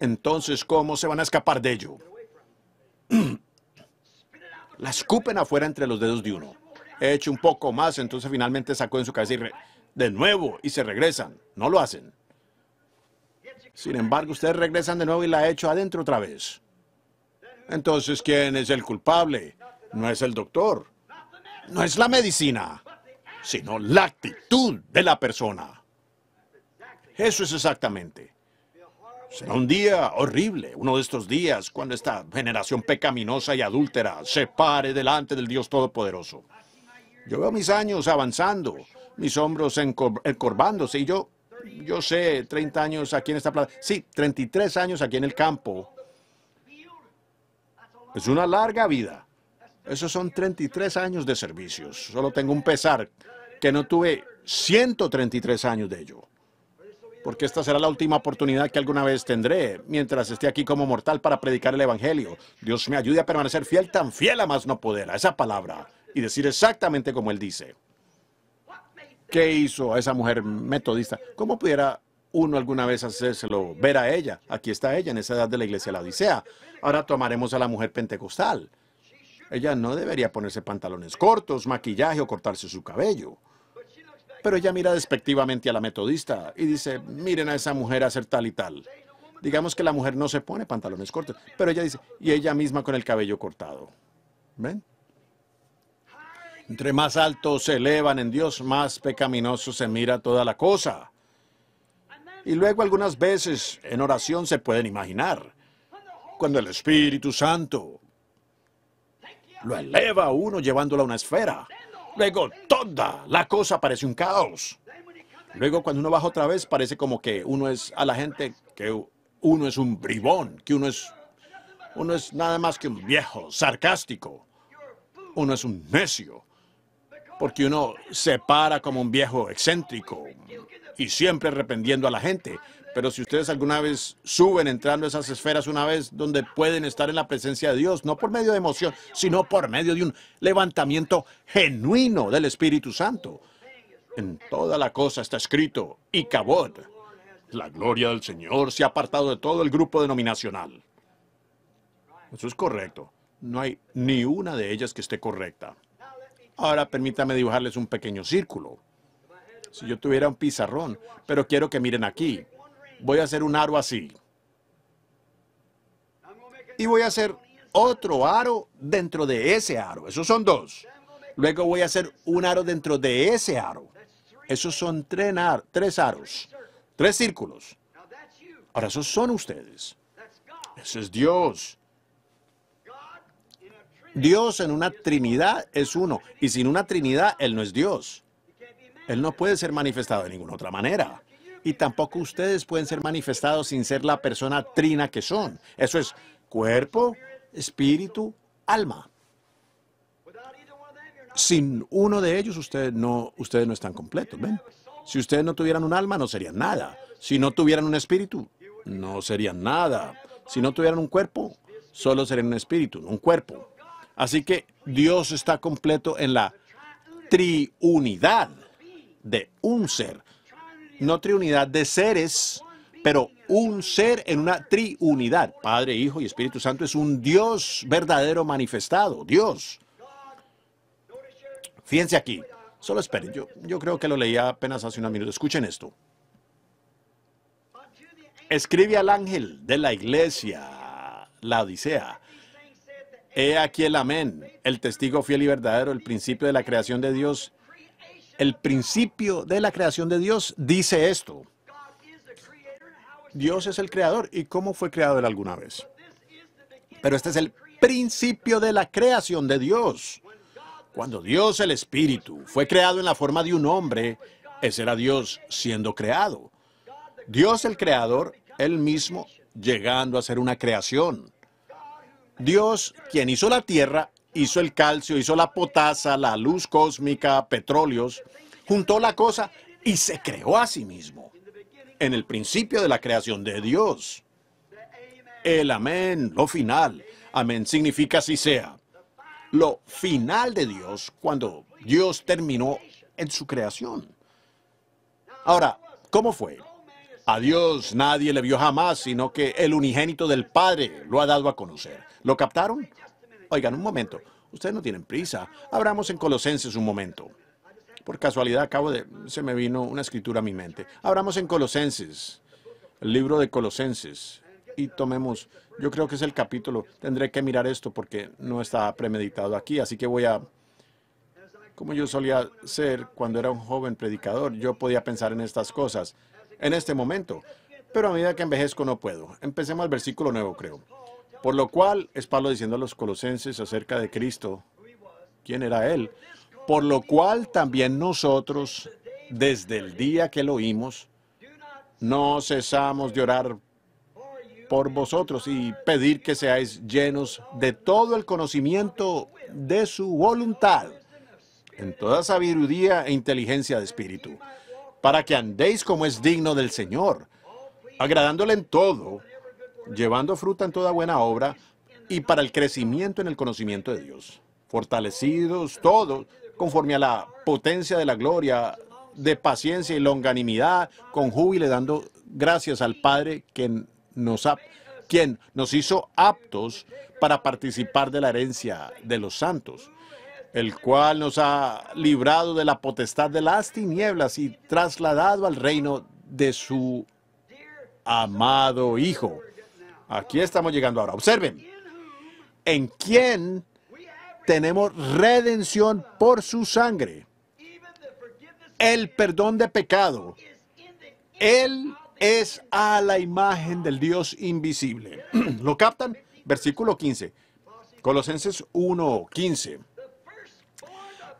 Entonces, ¿cómo se van a escapar de ello? la escupen afuera entre los dedos de uno. He hecho un poco más, entonces finalmente sacó en su cabeza y de nuevo y se regresan. No lo hacen. Sin embargo, ustedes regresan de nuevo y la ha hecho adentro otra vez. Entonces, ¿quién es el culpable? No es el doctor. No es la medicina sino la actitud de la persona. Eso es exactamente. Será un día horrible, uno de estos días cuando esta generación pecaminosa y adúltera se pare delante del Dios Todopoderoso. Yo veo mis años avanzando, mis hombros encorvándose y yo, yo sé, 30 años aquí en esta plaza, sí, 33 años aquí en el campo. Es una larga vida. Esos son 33 años de servicios. Solo tengo un pesar, que no tuve 133 años de ello. Porque esta será la última oportunidad que alguna vez tendré mientras esté aquí como mortal para predicar el Evangelio. Dios me ayude a permanecer fiel, tan fiel a más no poder, a esa palabra, y decir exactamente como Él dice. ¿Qué hizo a esa mujer metodista? ¿Cómo pudiera uno alguna vez hacérselo ver a ella? Aquí está ella, en esa edad de la iglesia de la Odisea. Ahora tomaremos a la mujer pentecostal ella no debería ponerse pantalones cortos, maquillaje o cortarse su cabello. Pero ella mira despectivamente a la metodista y dice, miren a esa mujer hacer tal y tal. Digamos que la mujer no se pone pantalones cortos, pero ella dice, y ella misma con el cabello cortado. ¿Ven? Entre más altos se elevan en Dios, más pecaminoso se mira toda la cosa. Y luego algunas veces en oración se pueden imaginar, cuando el Espíritu Santo lo eleva uno llevándolo a una esfera. Luego, toda la cosa parece un caos. Luego, cuando uno baja otra vez, parece como que uno es a la gente, que uno es un bribón, que uno es, uno es nada más que un viejo, sarcástico. Uno es un necio, porque uno se para como un viejo excéntrico y siempre arrependiendo a la gente. Pero si ustedes alguna vez suben entrando a esas esferas, una vez donde pueden estar en la presencia de Dios, no por medio de emoción, sino por medio de un levantamiento genuino del Espíritu Santo. En toda la cosa está escrito, y cabot, la gloria del Señor se ha apartado de todo el grupo denominacional. Eso es correcto. No hay ni una de ellas que esté correcta. Ahora permítame dibujarles un pequeño círculo. Si yo tuviera un pizarrón, pero quiero que miren aquí voy a hacer un aro así. Y voy a hacer otro aro dentro de ese aro. Esos son dos. Luego voy a hacer un aro dentro de ese aro. Esos son tres, aros, tres círculos. Ahora, esos son ustedes. Ese es Dios. Dios en una trinidad es uno. Y sin una trinidad, Él no es Dios. Él no puede ser manifestado de ninguna otra manera y tampoco ustedes pueden ser manifestados sin ser la persona trina que son. Eso es cuerpo, espíritu, alma. Sin uno de ellos ustedes no, ustedes no están completos. ¿ven? Si ustedes no tuvieran un alma no serían nada. Si no tuvieran un espíritu no serían nada. Si no tuvieran un cuerpo solo serían un espíritu, un cuerpo. Así que Dios está completo en la triunidad de un ser no triunidad de seres, pero un ser en una triunidad. Padre, Hijo y Espíritu Santo es un Dios verdadero manifestado, Dios. Fíjense aquí, solo esperen, yo, yo creo que lo leía apenas hace unos minutos. Escuchen esto. Escribe al ángel de la iglesia, la Odisea. He aquí el amén, el testigo fiel y verdadero, el principio de la creación de Dios el principio de la creación de Dios dice esto. Dios es el creador y cómo fue creado él alguna vez. Pero este es el principio de la creación de Dios. Cuando Dios, el Espíritu, fue creado en la forma de un hombre, ese era Dios siendo creado. Dios, el Creador, él mismo llegando a ser una creación. Dios, quien hizo la tierra, hizo el calcio, hizo la potasa, la luz cósmica, petróleos, juntó la cosa y se creó a sí mismo. En el principio de la creación de Dios. El amén, lo final. Amén significa así sea. Lo final de Dios cuando Dios terminó en su creación. Ahora, ¿cómo fue? A Dios nadie le vio jamás, sino que el unigénito del Padre lo ha dado a conocer. ¿Lo captaron? oigan, un momento, ustedes no tienen prisa, abramos en Colosenses un momento. Por casualidad acabo de, se me vino una escritura a mi mente. Abramos en Colosenses, el libro de Colosenses, y tomemos, yo creo que es el capítulo, tendré que mirar esto porque no está premeditado aquí, así que voy a, como yo solía ser cuando era un joven predicador, yo podía pensar en estas cosas en este momento, pero a medida que envejezco no puedo. Empecemos al versículo nuevo, creo. Por lo cual es Pablo diciendo a los colosenses acerca de Cristo, quién era Él, por lo cual también nosotros, desde el día que lo oímos, no cesamos de orar por vosotros y pedir que seáis llenos de todo el conocimiento de su voluntad, en toda sabiduría e inteligencia de espíritu, para que andéis como es digno del Señor, agradándole en todo, llevando fruta en toda buena obra y para el crecimiento en el conocimiento de Dios, fortalecidos todos conforme a la potencia de la gloria, de paciencia y longanimidad, con júbilo dando gracias al Padre nos quien nos hizo aptos para participar de la herencia de los santos, el cual nos ha librado de la potestad de las tinieblas y trasladado al reino de su amado Hijo, Aquí estamos llegando ahora. Observen. En quién tenemos redención por su sangre. El perdón de pecado. Él es a la imagen del Dios invisible. ¿Lo captan? Versículo 15. Colosenses 1, 15.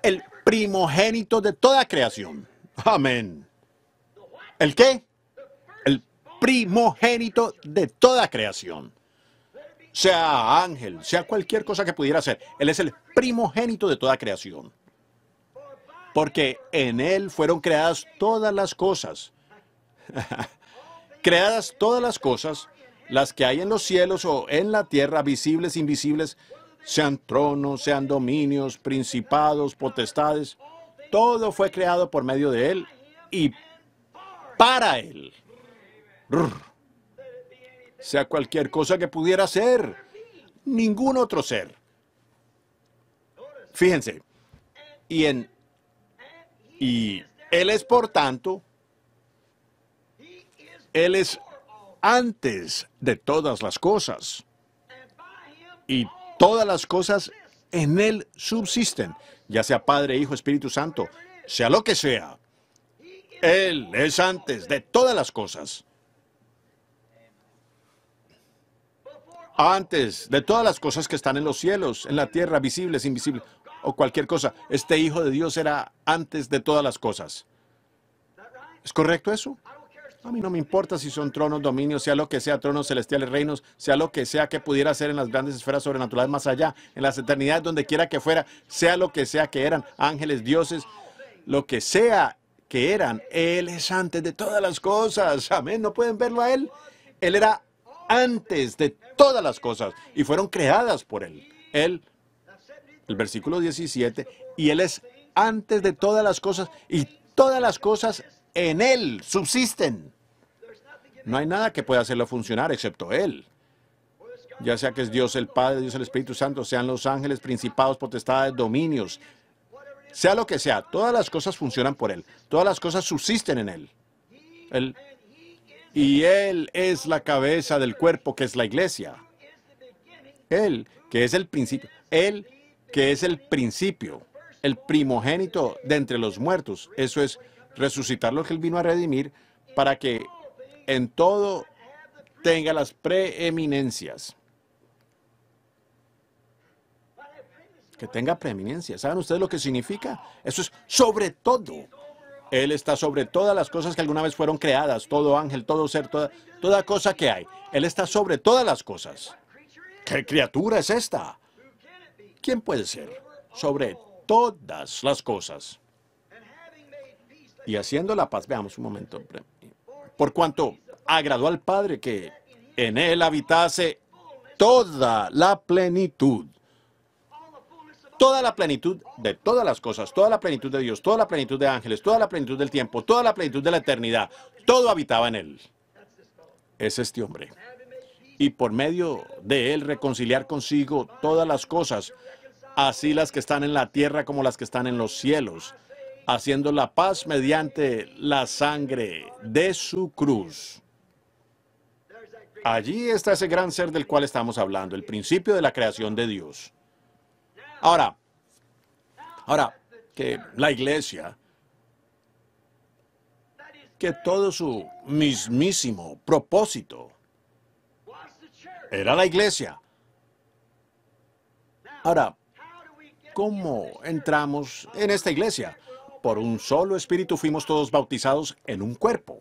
El primogénito de toda creación. Amén. ¿El qué? primogénito de toda creación. Sea ángel, sea cualquier cosa que pudiera ser, Él es el primogénito de toda creación. Porque en Él fueron creadas todas las cosas. creadas todas las cosas, las que hay en los cielos o en la tierra, visibles, invisibles, sean tronos, sean dominios, principados, potestades, todo fue creado por medio de Él y para Él sea cualquier cosa que pudiera ser, ningún otro ser. Fíjense, y en y él es por tanto, él es antes de todas las cosas. Y todas las cosas en Él subsisten, ya sea Padre, Hijo, Espíritu Santo, sea lo que sea. Él es antes de todas las cosas. antes de todas las cosas que están en los cielos, en la tierra, visibles, invisibles, o cualquier cosa. Este Hijo de Dios era antes de todas las cosas. ¿Es correcto eso? A mí no me importa si son tronos, dominios, sea lo que sea, tronos celestiales, reinos, sea lo que sea que pudiera ser en las grandes esferas sobrenaturales más allá, en las eternidades, donde quiera que fuera, sea lo que sea que eran, ángeles, dioses, lo que sea que eran, Él es antes de todas las cosas. Amén. ¿No pueden verlo a Él? Él era antes de todas las cosas y fueron creadas por Él. Él, el versículo 17, y Él es antes de todas las cosas y todas las cosas en Él subsisten. No hay nada que pueda hacerlo funcionar excepto Él. Ya sea que es Dios el Padre, Dios el Espíritu Santo, sean los ángeles, principados, potestades, dominios, sea lo que sea, todas las cosas funcionan por Él. Todas las cosas subsisten en Él. Él y Él es la cabeza del cuerpo que es la iglesia. Él, que es el principio. Él, que es el principio, el primogénito de entre los muertos. Eso es resucitar lo que Él vino a redimir para que en todo tenga las preeminencias. Que tenga preeminencia. ¿Saben ustedes lo que significa? Eso es sobre todo. Él está sobre todas las cosas que alguna vez fueron creadas, todo ángel, todo ser, toda, cosa que hay. Él está sobre todas las cosas. ¿Qué criatura es esta? ¿Quién puede ser? Sobre todas las cosas. Y haciendo la paz, veamos un momento. Por cuanto agradó al Padre que en él habitase toda la plenitud toda la plenitud de todas las cosas, toda la plenitud de Dios, toda la plenitud de ángeles, toda la plenitud del tiempo, toda la plenitud de la eternidad, todo habitaba en él. Es este hombre. Y por medio de él reconciliar consigo todas las cosas, así las que están en la tierra como las que están en los cielos, haciendo la paz mediante la sangre de su cruz. Allí está ese gran ser del cual estamos hablando, el principio de la creación de Dios. Ahora, ahora que la iglesia, que todo su mismísimo propósito era la iglesia. Ahora, ¿cómo entramos en esta iglesia? Por un solo espíritu fuimos todos bautizados en un cuerpo.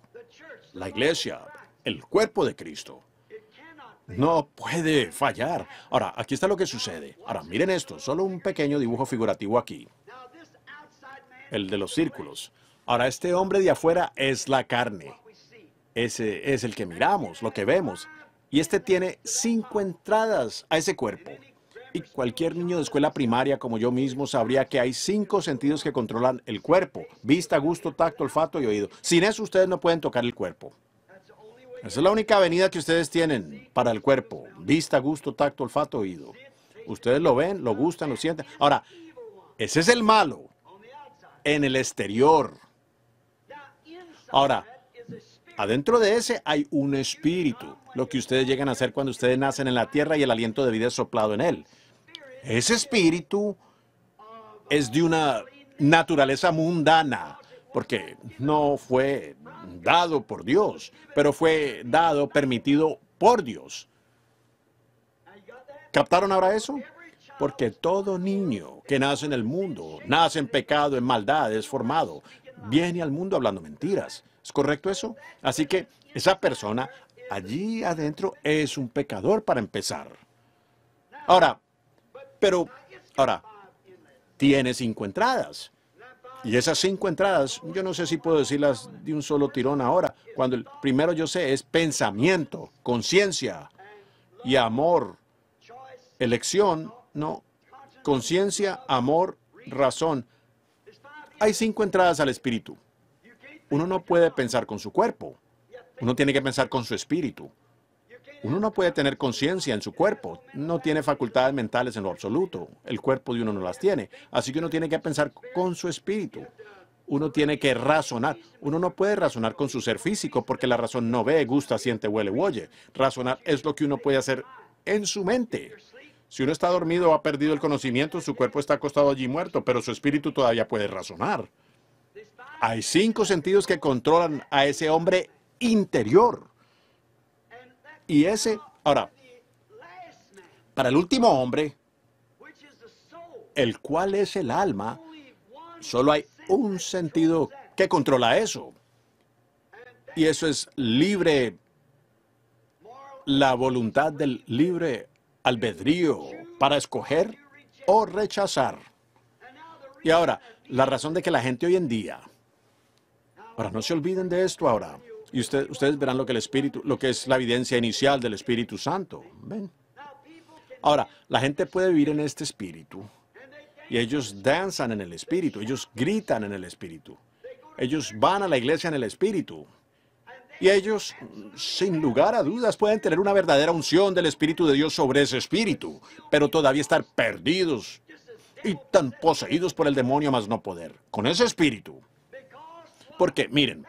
La iglesia, el cuerpo de Cristo. No puede fallar. Ahora, aquí está lo que sucede. Ahora, miren esto, solo un pequeño dibujo figurativo aquí. El de los círculos. Ahora, este hombre de afuera es la carne. Ese es el que miramos, lo que vemos. Y este tiene cinco entradas a ese cuerpo. Y cualquier niño de escuela primaria como yo mismo sabría que hay cinco sentidos que controlan el cuerpo. Vista, gusto, tacto, olfato y oído. Sin eso ustedes no pueden tocar el cuerpo. Esa es la única avenida que ustedes tienen para el cuerpo. Vista, gusto, tacto, olfato, oído. Ustedes lo ven, lo gustan, lo sienten. Ahora, ese es el malo en el exterior. Ahora, adentro de ese hay un espíritu, lo que ustedes llegan a hacer cuando ustedes nacen en la tierra y el aliento de vida es soplado en él. Ese espíritu es de una naturaleza mundana, porque no fue dado por Dios, pero fue dado, permitido por Dios. ¿Captaron ahora eso? Porque todo niño que nace en el mundo, nace en pecado, en maldad, es formado, viene al mundo hablando mentiras. ¿Es correcto eso? Así que esa persona allí adentro es un pecador para empezar. Ahora, pero, ahora, tiene cinco entradas. Y esas cinco entradas, yo no sé si puedo decirlas de un solo tirón ahora, cuando el primero yo sé es pensamiento, conciencia y amor. Elección, no. Conciencia, amor, razón. Hay cinco entradas al espíritu. Uno no puede pensar con su cuerpo. Uno tiene que pensar con su espíritu. Uno no puede tener conciencia en su cuerpo, no tiene facultades mentales en lo absoluto, el cuerpo de uno no las tiene, así que uno tiene que pensar con su espíritu, uno tiene que razonar, uno no puede razonar con su ser físico porque la razón no ve, gusta, siente, huele o oye, razonar es lo que uno puede hacer en su mente. Si uno está dormido o ha perdido el conocimiento, su cuerpo está acostado allí muerto, pero su espíritu todavía puede razonar. Hay cinco sentidos que controlan a ese hombre interior. Y ese, ahora, para el último hombre, el cual es el alma, solo hay un sentido que controla eso. Y eso es libre, la voluntad del libre albedrío para escoger o rechazar. Y ahora, la razón de que la gente hoy en día, ahora no se olviden de esto ahora, y ustedes verán lo que el Espíritu, lo que es la evidencia inicial del Espíritu Santo. ¿Ven? Ahora, la gente puede vivir en este Espíritu. Y ellos danzan en el Espíritu, ellos gritan en el Espíritu. Ellos van a la iglesia en el Espíritu. Y ellos, sin lugar a dudas, pueden tener una verdadera unción del Espíritu de Dios sobre ese Espíritu, pero todavía estar perdidos y tan poseídos por el demonio más no poder, con ese Espíritu. Porque, miren,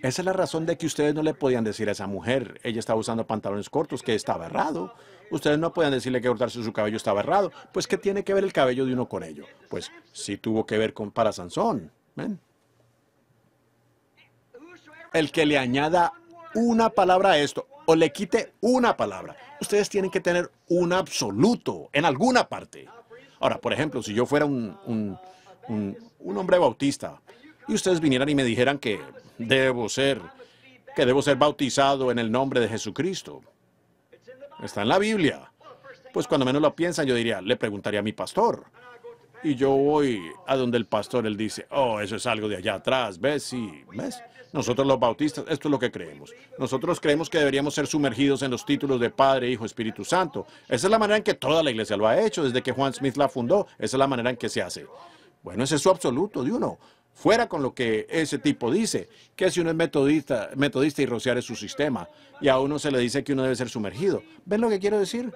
esa es la razón de que ustedes no le podían decir a esa mujer, ella estaba usando pantalones cortos, que estaba errado. Ustedes no podían decirle que cortarse su cabello estaba errado. Pues, ¿qué tiene que ver el cabello de uno con ello? Pues, sí tuvo que ver con para Sansón. El que le añada una palabra a esto, o le quite una palabra, ustedes tienen que tener un absoluto en alguna parte. Ahora, por ejemplo, si yo fuera un hombre bautista, y ustedes vinieran y me dijeran que debo ser, que debo ser bautizado en el nombre de Jesucristo. Está en la Biblia. Pues cuando menos lo piensan, yo diría, le preguntaría a mi pastor. Y yo voy a donde el pastor, él dice, oh, eso es algo de allá atrás, ¿ves? y ¿ves? Nosotros los bautistas, esto es lo que creemos. Nosotros creemos que deberíamos ser sumergidos en los títulos de Padre, Hijo, Espíritu Santo. Esa es la manera en que toda la iglesia lo ha hecho, desde que Juan Smith la fundó. Esa es la manera en que se hace. Bueno, ese es su absoluto de uno. Fuera con lo que ese tipo dice, que si uno es metodista, metodista y rociar es su sistema, y a uno se le dice que uno debe ser sumergido. ¿Ven lo que quiero decir?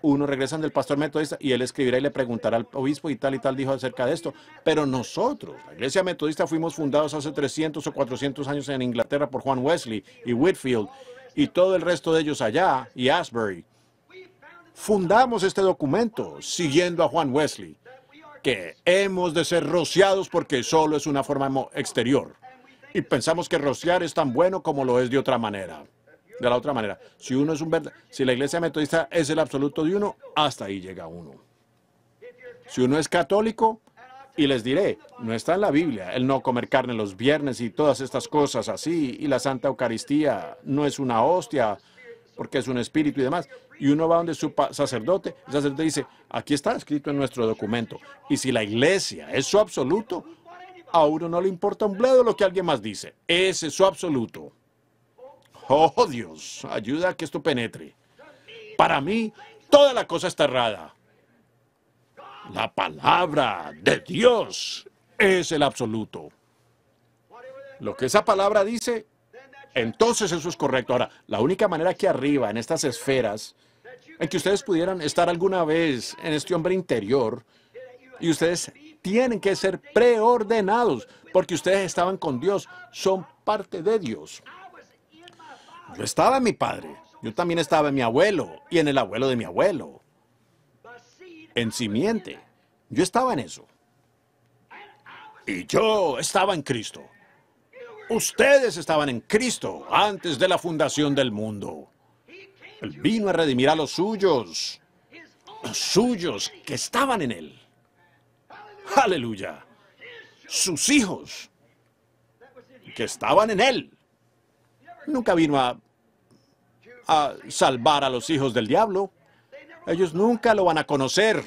Uno regresa del pastor metodista y él escribirá y le preguntará al obispo y tal y tal dijo acerca de esto. Pero nosotros, la iglesia metodista, fuimos fundados hace 300 o 400 años en Inglaterra por Juan Wesley y Whitfield y todo el resto de ellos allá y Asbury. Fundamos este documento siguiendo a Juan Wesley que hemos de ser rociados porque solo es una forma exterior. Y pensamos que rociar es tan bueno como lo es de otra manera. De la otra manera, si uno es un si la iglesia metodista es el absoluto de uno, hasta ahí llega uno. Si uno es católico, y les diré, no está en la Biblia el no comer carne los viernes y todas estas cosas así, y la Santa Eucaristía no es una hostia porque es un espíritu y demás y uno va donde su sacerdote, el sacerdote dice, aquí está escrito en nuestro documento. Y si la iglesia es su absoluto, a uno no le importa un bledo lo que alguien más dice. Ese es su absoluto. Oh Dios, ayuda a que esto penetre. Para mí, toda la cosa está errada. La palabra de Dios es el absoluto. Lo que esa palabra dice, entonces eso es correcto. Ahora, la única manera que arriba, en estas esferas, en que ustedes pudieran estar alguna vez en este hombre interior y ustedes tienen que ser preordenados porque ustedes estaban con Dios, son parte de Dios. Yo estaba en mi padre, yo también estaba en mi abuelo y en el abuelo de mi abuelo, en simiente. Yo estaba en eso. Y yo estaba en Cristo. Ustedes estaban en Cristo antes de la fundación del mundo. Él vino a redimir a los suyos, los suyos que estaban en Él. Aleluya. Sus hijos que estaban en Él. Nunca vino a, a salvar a los hijos del diablo. Ellos nunca lo van a conocer.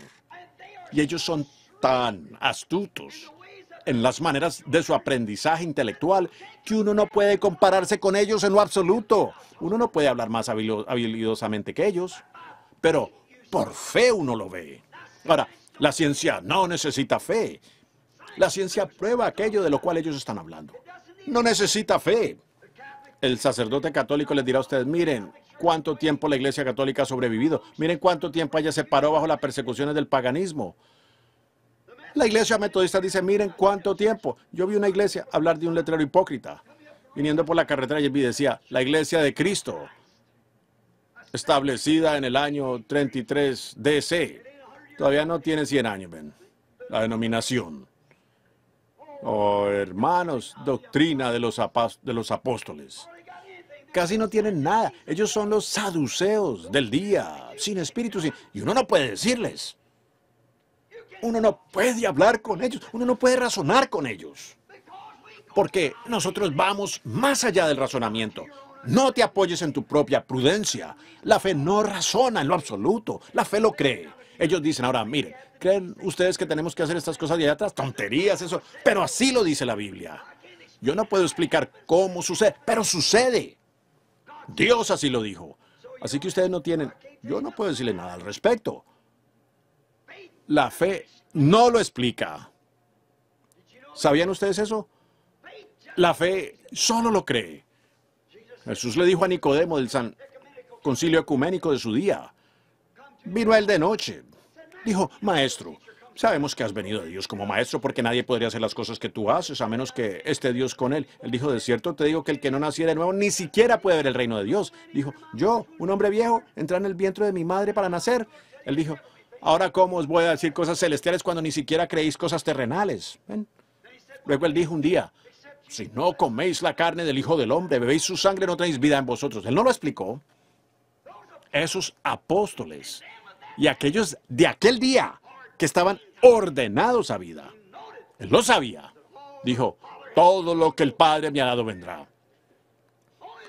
Y ellos son tan astutos en las maneras de su aprendizaje intelectual, que uno no puede compararse con ellos en lo absoluto. Uno no puede hablar más habilidosamente que ellos, pero por fe uno lo ve. Ahora, la ciencia no necesita fe. La ciencia prueba aquello de lo cual ellos están hablando. No necesita fe. El sacerdote católico les dirá a ustedes, miren, cuánto tiempo la Iglesia Católica ha sobrevivido. Miren cuánto tiempo ella se paró bajo las persecuciones del paganismo. La iglesia metodista dice, miren cuánto tiempo. Yo vi una iglesia hablar de un letrero hipócrita. Viniendo por la carretera y decía, la iglesia de Cristo, establecida en el año 33 DC. Todavía no tiene 100 años, ven, la denominación. oh, hermanos, doctrina de los, de los apóstoles. Casi no tienen nada. Ellos son los saduceos del día, sin espíritu. Y uno no puede decirles uno no puede hablar con ellos, uno no puede razonar con ellos. Porque nosotros vamos más allá del razonamiento. No te apoyes en tu propia prudencia. La fe no razona en lo absoluto. La fe lo cree. Ellos dicen ahora, miren, ¿creen ustedes que tenemos que hacer estas cosas de atrás? Tonterías, eso. Pero así lo dice la Biblia. Yo no puedo explicar cómo sucede, pero sucede. Dios así lo dijo. Así que ustedes no tienen... Yo no puedo decirle nada al respecto. La fe no lo explica. ¿Sabían ustedes eso? La fe solo lo cree. Jesús le dijo a Nicodemo del San Concilio Ecuménico de su día, vino él de noche, dijo, maestro, sabemos que has venido de Dios como maestro porque nadie podría hacer las cosas que tú haces a menos que esté Dios con él. Él dijo, de cierto te digo que el que no naciera de nuevo ni siquiera puede ver el reino de Dios. Dijo, yo, un hombre viejo, entrar en el vientre de mi madre para nacer. Él dijo, Ahora, ¿cómo os voy a decir cosas celestiales cuando ni siquiera creéis cosas terrenales? Luego él dijo un día, si no coméis la carne del Hijo del Hombre, bebéis su sangre, no tenéis vida en vosotros. Él no lo explicó. Esos apóstoles y aquellos de aquel día que estaban ordenados a vida. Él lo sabía. Dijo, todo lo que el Padre me ha dado vendrá.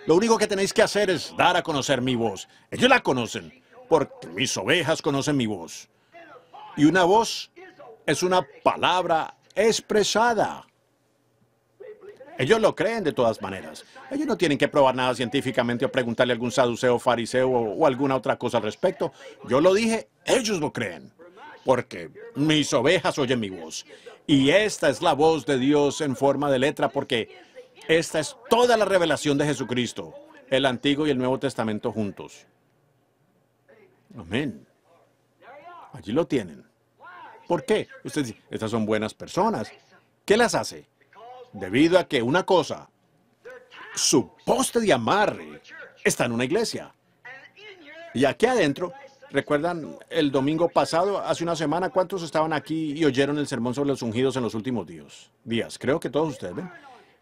Lo único que tenéis que hacer es dar a conocer mi voz. Ellos la conocen porque mis ovejas conocen mi voz. Y una voz es una palabra expresada. Ellos lo creen de todas maneras. Ellos no tienen que probar nada científicamente o preguntarle a algún saduceo, fariseo o, o alguna otra cosa al respecto. Yo lo dije, ellos lo creen. Porque mis ovejas oyen mi voz. Y esta es la voz de Dios en forma de letra porque esta es toda la revelación de Jesucristo, el Antiguo y el Nuevo Testamento juntos. Amén. Allí lo tienen. ¿Por qué? Ustedes estas son buenas personas. ¿Qué las hace? Debido a que una cosa, su poste de amarre está en una iglesia. Y aquí adentro, ¿recuerdan el domingo pasado, hace una semana, cuántos estaban aquí y oyeron el sermón sobre los ungidos en los últimos días? días? Creo que todos ustedes ven.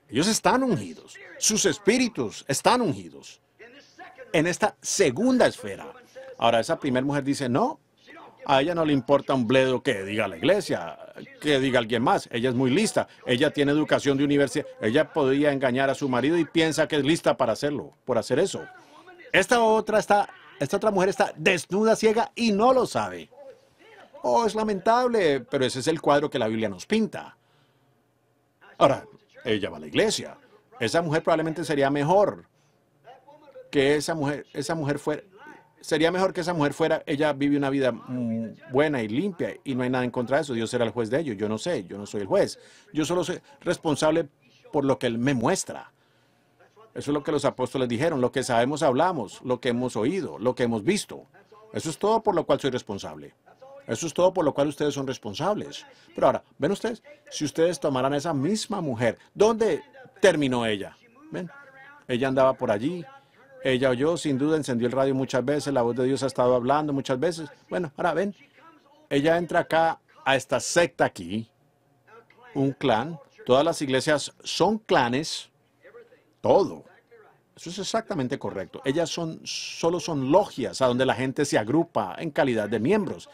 Ellos están ungidos. Sus espíritus están ungidos. En esta segunda esfera, Ahora, esa primera mujer dice, no, a ella no le importa un bledo que diga la iglesia, que diga alguien más. Ella es muy lista, ella tiene educación de universidad, ella podría engañar a su marido y piensa que es lista para hacerlo, por hacer eso. Esta otra está, esta otra mujer está desnuda, ciega y no lo sabe. Oh, es lamentable, pero ese es el cuadro que la Biblia nos pinta. Ahora, ella va a la iglesia. Esa mujer probablemente sería mejor que esa mujer, esa mujer fuera, sería mejor que esa mujer fuera, ella vive una vida mm, buena y limpia y no hay nada en contra de eso. Dios será el juez de ello. Yo no sé, yo no soy el juez. Yo solo soy responsable por lo que Él me muestra. Eso es lo que los apóstoles dijeron. Lo que sabemos hablamos, lo que hemos oído, lo que hemos visto. Eso es todo por lo cual soy responsable. Eso es todo por lo cual ustedes son responsables. Pero ahora, ven ustedes, si ustedes tomaran a esa misma mujer, ¿dónde terminó ella? ¿Ven? Ella andaba por allí, ella oyó, sin duda, encendió el radio muchas veces, la voz de Dios ha estado hablando muchas veces. Bueno, ahora ven, ella entra acá a esta secta aquí, un clan. Todas las iglesias son clanes, todo. Eso es exactamente correcto. Ellas son, solo son logias a donde la gente se agrupa en calidad de miembros.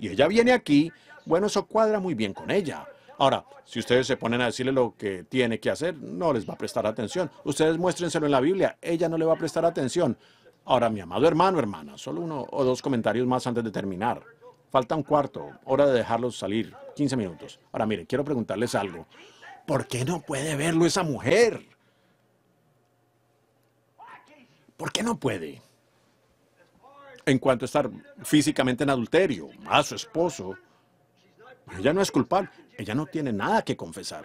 Y ella viene aquí, bueno, eso cuadra muy bien con ella. Ahora, si ustedes se ponen a decirle lo que tiene que hacer, no les va a prestar atención. Ustedes muéstrenselo en la Biblia, ella no le va a prestar atención. Ahora, mi amado hermano, hermana, solo uno o dos comentarios más antes de terminar. Falta un cuarto, hora de dejarlos salir, 15 minutos. Ahora, mire, quiero preguntarles algo. ¿Por qué no puede verlo esa mujer? ¿Por qué no puede? En cuanto a estar físicamente en adulterio, a su esposo, ella no es culpable. Ella no tiene nada que confesar.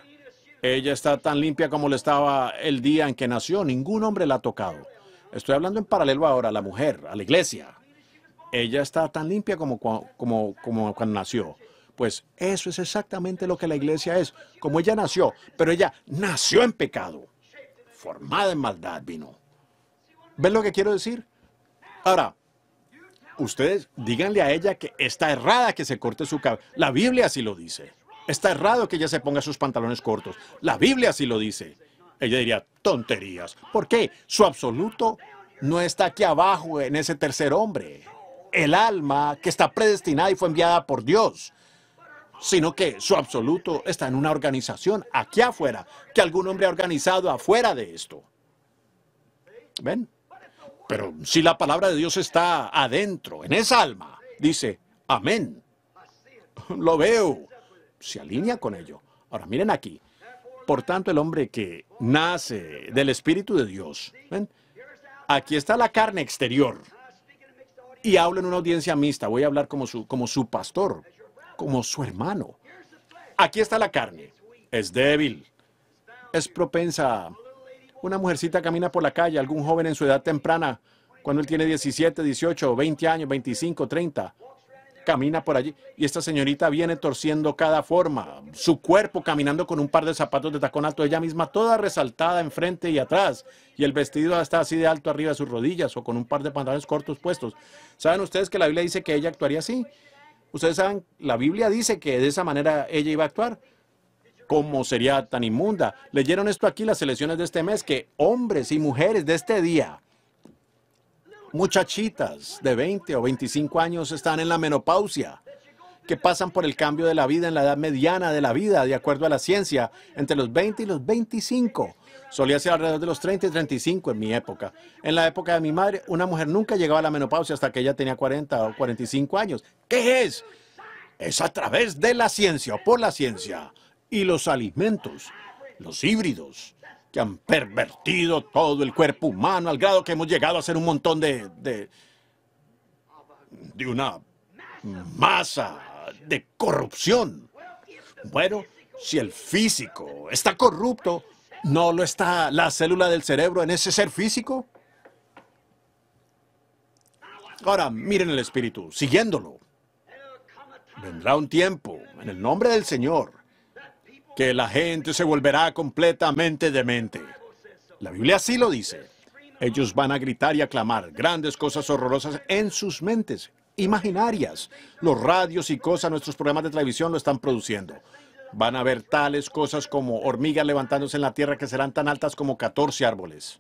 Ella está tan limpia como lo estaba el día en que nació. Ningún hombre la ha tocado. Estoy hablando en paralelo ahora a la mujer, a la iglesia. Ella está tan limpia como, cuando nació. Pues eso es exactamente lo que la iglesia es, como ella nació, pero ella nació en pecado, formada en maldad vino. ¿Ven lo que quiero decir? Ahora, ustedes díganle a ella que está errada que se corte su cabeza. La Biblia así lo dice. Está errado que ella se ponga sus pantalones cortos. La Biblia sí lo dice. Ella diría, tonterías. ¿Por qué? Su absoluto no está aquí abajo en ese tercer hombre. El alma que está predestinada y fue enviada por Dios. Sino que su absoluto está en una organización aquí afuera, que algún hombre ha organizado afuera de esto. ¿Ven? Pero si la palabra de Dios está adentro, en esa alma, dice, amén. Lo veo se alinea con ello. Ahora, miren aquí. Por tanto, el hombre que nace del Espíritu de Dios, ¿ven? aquí está la carne exterior. Y hablo en una audiencia mixta, voy a hablar como su, como su pastor, como su hermano. Aquí está la carne, es débil, es propensa. Una mujercita camina por la calle, algún joven en su edad temprana, cuando él tiene 17, 18, 20 años, 25, 30, camina por allí y esta señorita viene torciendo cada forma, su cuerpo caminando con un par de zapatos de tacón alto, ella misma toda resaltada enfrente y atrás, y el vestido está así de alto arriba de sus rodillas o con un par de pantalones cortos puestos. ¿Saben ustedes que la Biblia dice que ella actuaría así? Ustedes saben, la Biblia dice que de esa manera ella iba a actuar. ¿Cómo sería tan inmunda? Leyeron esto aquí las elecciones de este mes, que hombres y mujeres de este día Muchachitas de 20 o 25 años están en la menopausia, que pasan por el cambio de la vida en la edad mediana de la vida, de acuerdo a la ciencia, entre los 20 y los 25. Solía ser alrededor de los 30 y 35 en mi época. En la época de mi madre, una mujer nunca llegaba a la menopausia hasta que ella tenía 40 o 45 años. ¿Qué es? Es a través de la ciencia, por la ciencia, y los alimentos, los híbridos, que han pervertido todo el cuerpo humano al grado que hemos llegado a ser un montón de, de, una masa de corrupción. Bueno, si el físico está corrupto, ¿no lo está la célula del cerebro en ese ser físico? Ahora, miren el espíritu, siguiéndolo. Vendrá un tiempo, en el nombre del Señor, que la gente se volverá completamente demente. La Biblia sí lo dice. Ellos van a gritar y a clamar grandes cosas horrorosas en sus mentes, imaginarias. Los radios y cosas, nuestros programas de televisión lo están produciendo. Van a ver tales cosas como hormigas levantándose en la tierra que serán tan altas como 14 árboles.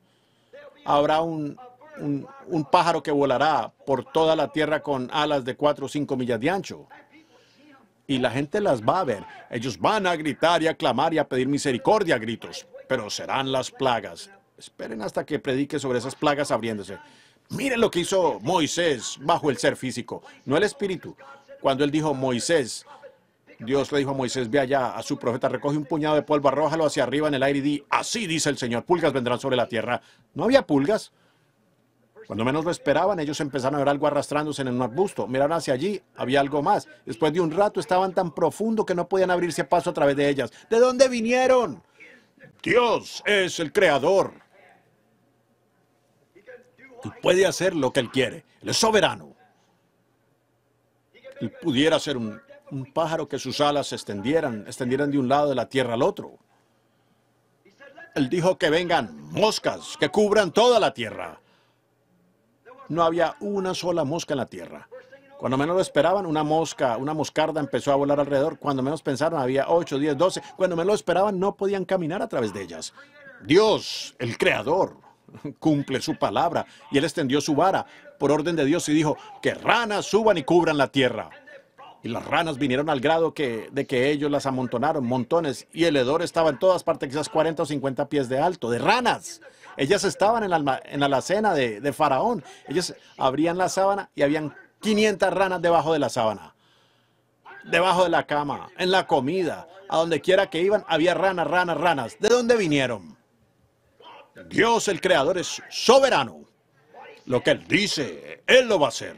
Habrá un, un pájaro que volará por toda la tierra con alas de 4 o 5 millas de ancho y la gente las va a ver. Ellos van a gritar y a clamar y a pedir misericordia gritos, pero serán las plagas. Esperen hasta que predique sobre esas plagas abriéndose. Miren lo que hizo Moisés bajo el ser físico, no el espíritu. Cuando él dijo Moisés, Dios le dijo a Moisés, ve allá a su profeta, recoge un puñado de polvo, arrójalo hacia arriba en el aire y di, así dice el Señor, pulgas vendrán sobre la tierra. No había pulgas. Cuando menos lo esperaban, ellos empezaron a ver algo arrastrándose en un arbusto. Miraron hacia allí, había algo más. Después de un rato estaban tan profundo que no podían abrirse paso a través de ellas. ¿De dónde vinieron? Dios es el creador. Él puede hacer lo que él quiere. Él es soberano. Él pudiera ser un, un pájaro que sus alas se extendieran, extendieran de un lado de la tierra al otro. Él dijo que vengan moscas, que cubran toda la tierra no había una sola mosca en la tierra. Cuando menos lo esperaban, una mosca, una moscarda empezó a volar alrededor. Cuando menos pensaron, había 8, 10, 12. Cuando menos lo esperaban, no podían caminar a través de ellas. Dios, el Creador, cumple su palabra. Y él extendió su vara por orden de Dios y dijo, que ranas suban y cubran la tierra. Y las ranas vinieron al grado que, de que ellos las amontonaron, montones, y el hedor estaba en todas partes, quizás 40 o 50 pies de alto, de ranas. Ellas estaban en la, alacena de, Faraón. Ellas abrían la sábana y habían 500 ranas debajo de la sábana, debajo de la cama, en la comida, a donde quiera que iban, había ranas, ranas, ranas. ¿De dónde vinieron? Dios el Creador es soberano. Lo que Él dice, Él lo va a hacer.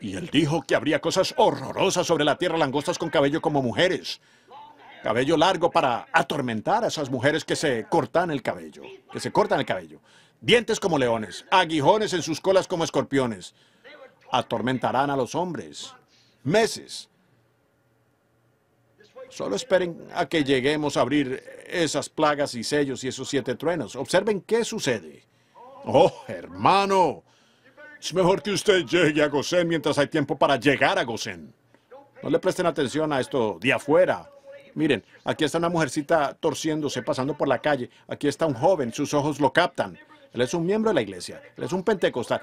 Y Él dijo que habría cosas horrorosas sobre la tierra, langostas con cabello como mujeres cabello largo para atormentar a esas mujeres que se cortan el cabello, que se cortan el cabello. Dientes como leones, aguijones en sus colas como escorpiones. Atormentarán a los hombres. Meses. Solo esperen a que lleguemos a abrir esas plagas y sellos y esos siete truenos. Observen qué sucede. Oh, hermano. Es mejor que usted llegue a Gosén mientras hay tiempo para llegar a Gosén. No le presten atención a esto de afuera. Miren, aquí está una mujercita torciéndose, pasando por la calle. Aquí está un joven, sus ojos lo captan. Él es un miembro de la iglesia, él es un pentecostal.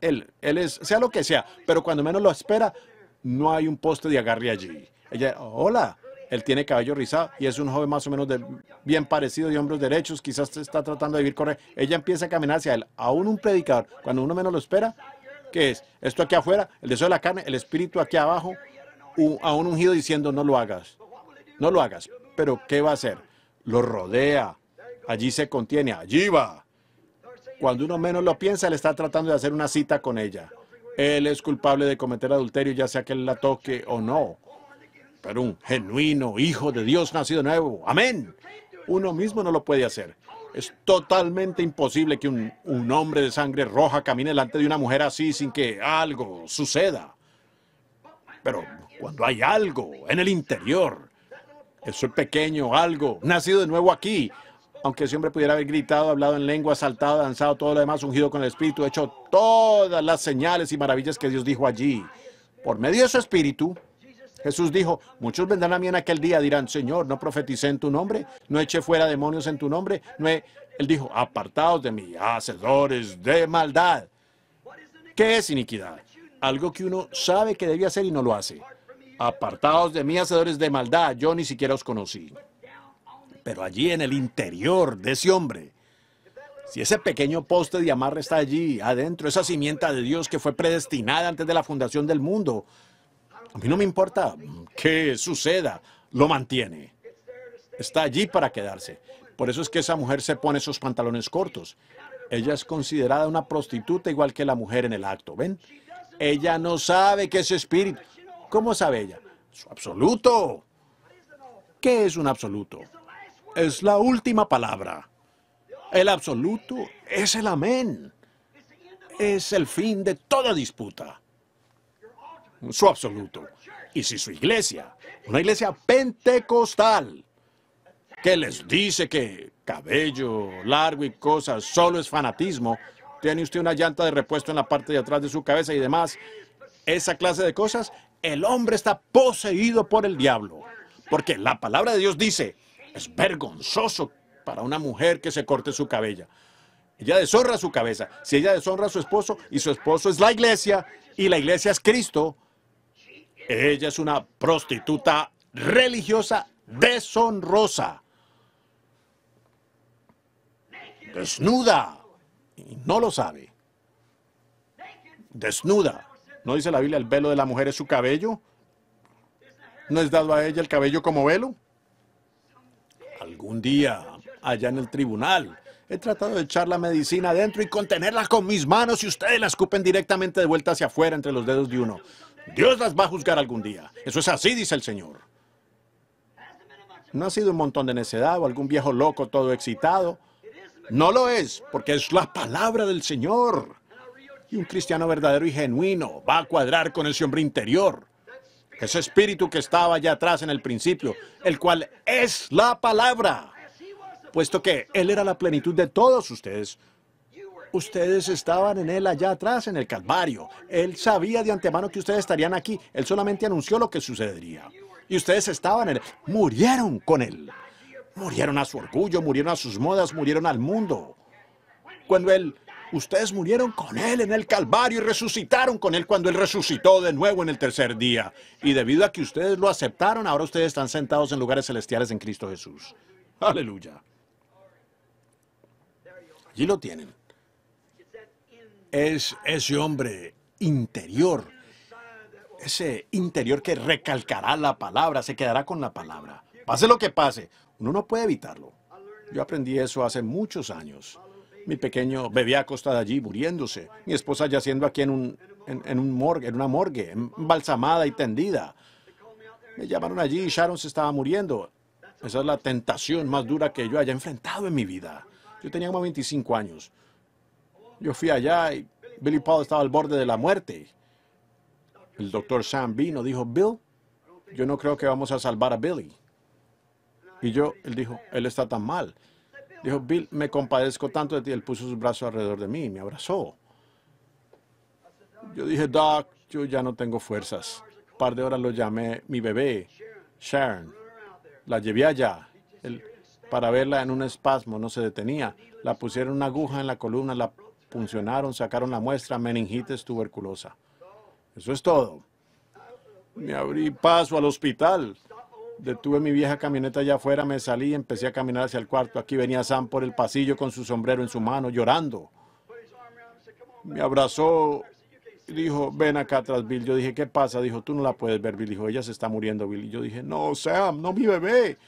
Él, él es, sea lo que sea, pero cuando menos lo espera, no hay un poste de agarre allí. Ella, hola, él tiene cabello rizado y es un joven más o menos bien parecido, de hombros derechos, quizás está tratando de vivir correcto. Ella empieza a caminar hacia él, aún un predicador, cuando uno menos lo espera, ¿qué es? Esto aquí afuera, el deseo de la carne, el espíritu aquí abajo, aún un ungido diciendo no lo hagas no lo hagas. Pero ¿qué va a hacer? Lo rodea, allí se contiene, allí va. Cuando uno menos lo piensa, le está tratando de hacer una cita con ella. Él es culpable de cometer adulterio, ya sea que él la toque o no. Pero un genuino hijo de Dios nacido nuevo, amén. Uno mismo no lo puede hacer. Es totalmente imposible que un, un, hombre de sangre roja camine delante de una mujer así sin que algo suceda. Pero cuando hay algo en el interior, soy pequeño, algo, nacido de nuevo aquí. Aunque siempre pudiera haber gritado, hablado en lengua, saltado, danzado, todo lo demás, ungido con el Espíritu, hecho todas las señales y maravillas que Dios dijo allí. Por medio de su Espíritu, Jesús dijo, muchos vendrán a mí en aquel día, dirán, Señor, no profeticé en tu nombre, no eché fuera demonios en tu nombre. No Él dijo, apartaos de mí, hacedores de maldad. ¿Qué es iniquidad? Algo que uno sabe que debía hacer y no lo hace. Apartados de mí, hacedores de maldad, yo ni siquiera os conocí. Pero allí en el interior de ese hombre, si ese pequeño poste de amarre está allí, adentro, esa simienta de Dios que fue predestinada antes de la fundación del mundo, a mí no me importa qué suceda, lo mantiene. Está allí para quedarse. Por eso es que esa mujer se pone esos pantalones cortos. Ella es considerada una prostituta igual que la mujer en el acto, ¿ven? Ella no sabe que ese espíritu. ¿Cómo sabe ella? Su absoluto. ¿Qué es un absoluto? Es la última palabra. El absoluto es el amén. Es el fin de toda disputa. Su absoluto. Y si su iglesia, una iglesia pentecostal, que les dice que cabello largo y cosas solo es fanatismo, tiene usted una llanta de repuesto en la parte de atrás de su cabeza y demás, esa clase de cosas el hombre está poseído por el diablo. Porque la palabra de Dios dice, es vergonzoso para una mujer que se corte su cabello. Ella deshonra su cabeza. Si ella deshonra a su esposo y su esposo es la iglesia y la iglesia es Cristo, ella es una prostituta religiosa deshonrosa. Desnuda. Y no lo sabe. Desnuda. ¿No dice la Biblia el velo de la mujer es su cabello? ¿No es dado a ella el cabello como velo? Algún día, allá en el tribunal, he tratado de echar la medicina adentro y contenerla con mis manos y ustedes la escupen directamente de vuelta hacia afuera entre los dedos de uno. Dios las va a juzgar algún día. Eso es así, dice el Señor. No ha sido un montón de necedad o algún viejo loco todo excitado. No lo es, porque es la palabra del Señor. Y un cristiano verdadero y genuino va a cuadrar con ese hombre interior. Ese espíritu que estaba allá atrás en el principio, el cual es la palabra. Puesto que Él era la plenitud de todos ustedes, Ustedes estaban en él allá atrás, en el Calvario. Él sabía de antemano que ustedes estarían aquí. Él solamente anunció lo que sucedería. Y ustedes estaban en él. Murieron con él. Murieron a su orgullo, murieron a sus modas, murieron al mundo. Cuando él Ustedes murieron con Él en el Calvario y resucitaron con Él cuando Él resucitó de nuevo en el tercer día. Y debido a que ustedes lo aceptaron, ahora ustedes están sentados en lugares celestiales en Cristo Jesús. Aleluya. Allí lo tienen. Es ese hombre interior, ese interior que recalcará la palabra, se quedará con la palabra. Pase lo que pase, uno no puede evitarlo. Yo aprendí eso hace muchos años. Mi pequeño bebé acostado allí, muriéndose. Mi esposa yaciendo aquí en, un, en, morgue, en una morgue, embalsamada y tendida. Me llamaron allí y Sharon se estaba muriendo. Esa es la tentación más dura que yo haya enfrentado en mi vida. Yo tenía como 25 años. Yo fui allá y Billy Paul estaba al borde de la muerte. El doctor Sam vino, dijo, Bill, yo no creo que vamos a salvar a Billy. Y yo, él dijo, él está tan mal. Dijo, Bill, me compadezco tanto de ti. Él puso sus brazos alrededor de mí y me abrazó. Yo dije, Doc, yo ya no tengo fuerzas. Un par de horas lo llamé mi bebé, Sharon. La llevé allá. para verla en un espasmo, no se detenía. La pusieron una aguja en la columna, la puncionaron, sacaron la muestra, meningitis tuberculosa. Eso es todo. Me abrí paso al hospital. Detuve mi vieja camioneta allá afuera, me salí y empecé a caminar hacia el cuarto. Aquí venía Sam por el pasillo con su sombrero en su mano, llorando. Me abrazó y dijo, ven acá atrás, Bill. Yo dije, ¿qué pasa? Dijo, tú no la puedes ver, Bill. Dijo, ella se está muriendo, Bill. Y yo dije, no, Sam, no mi bebé.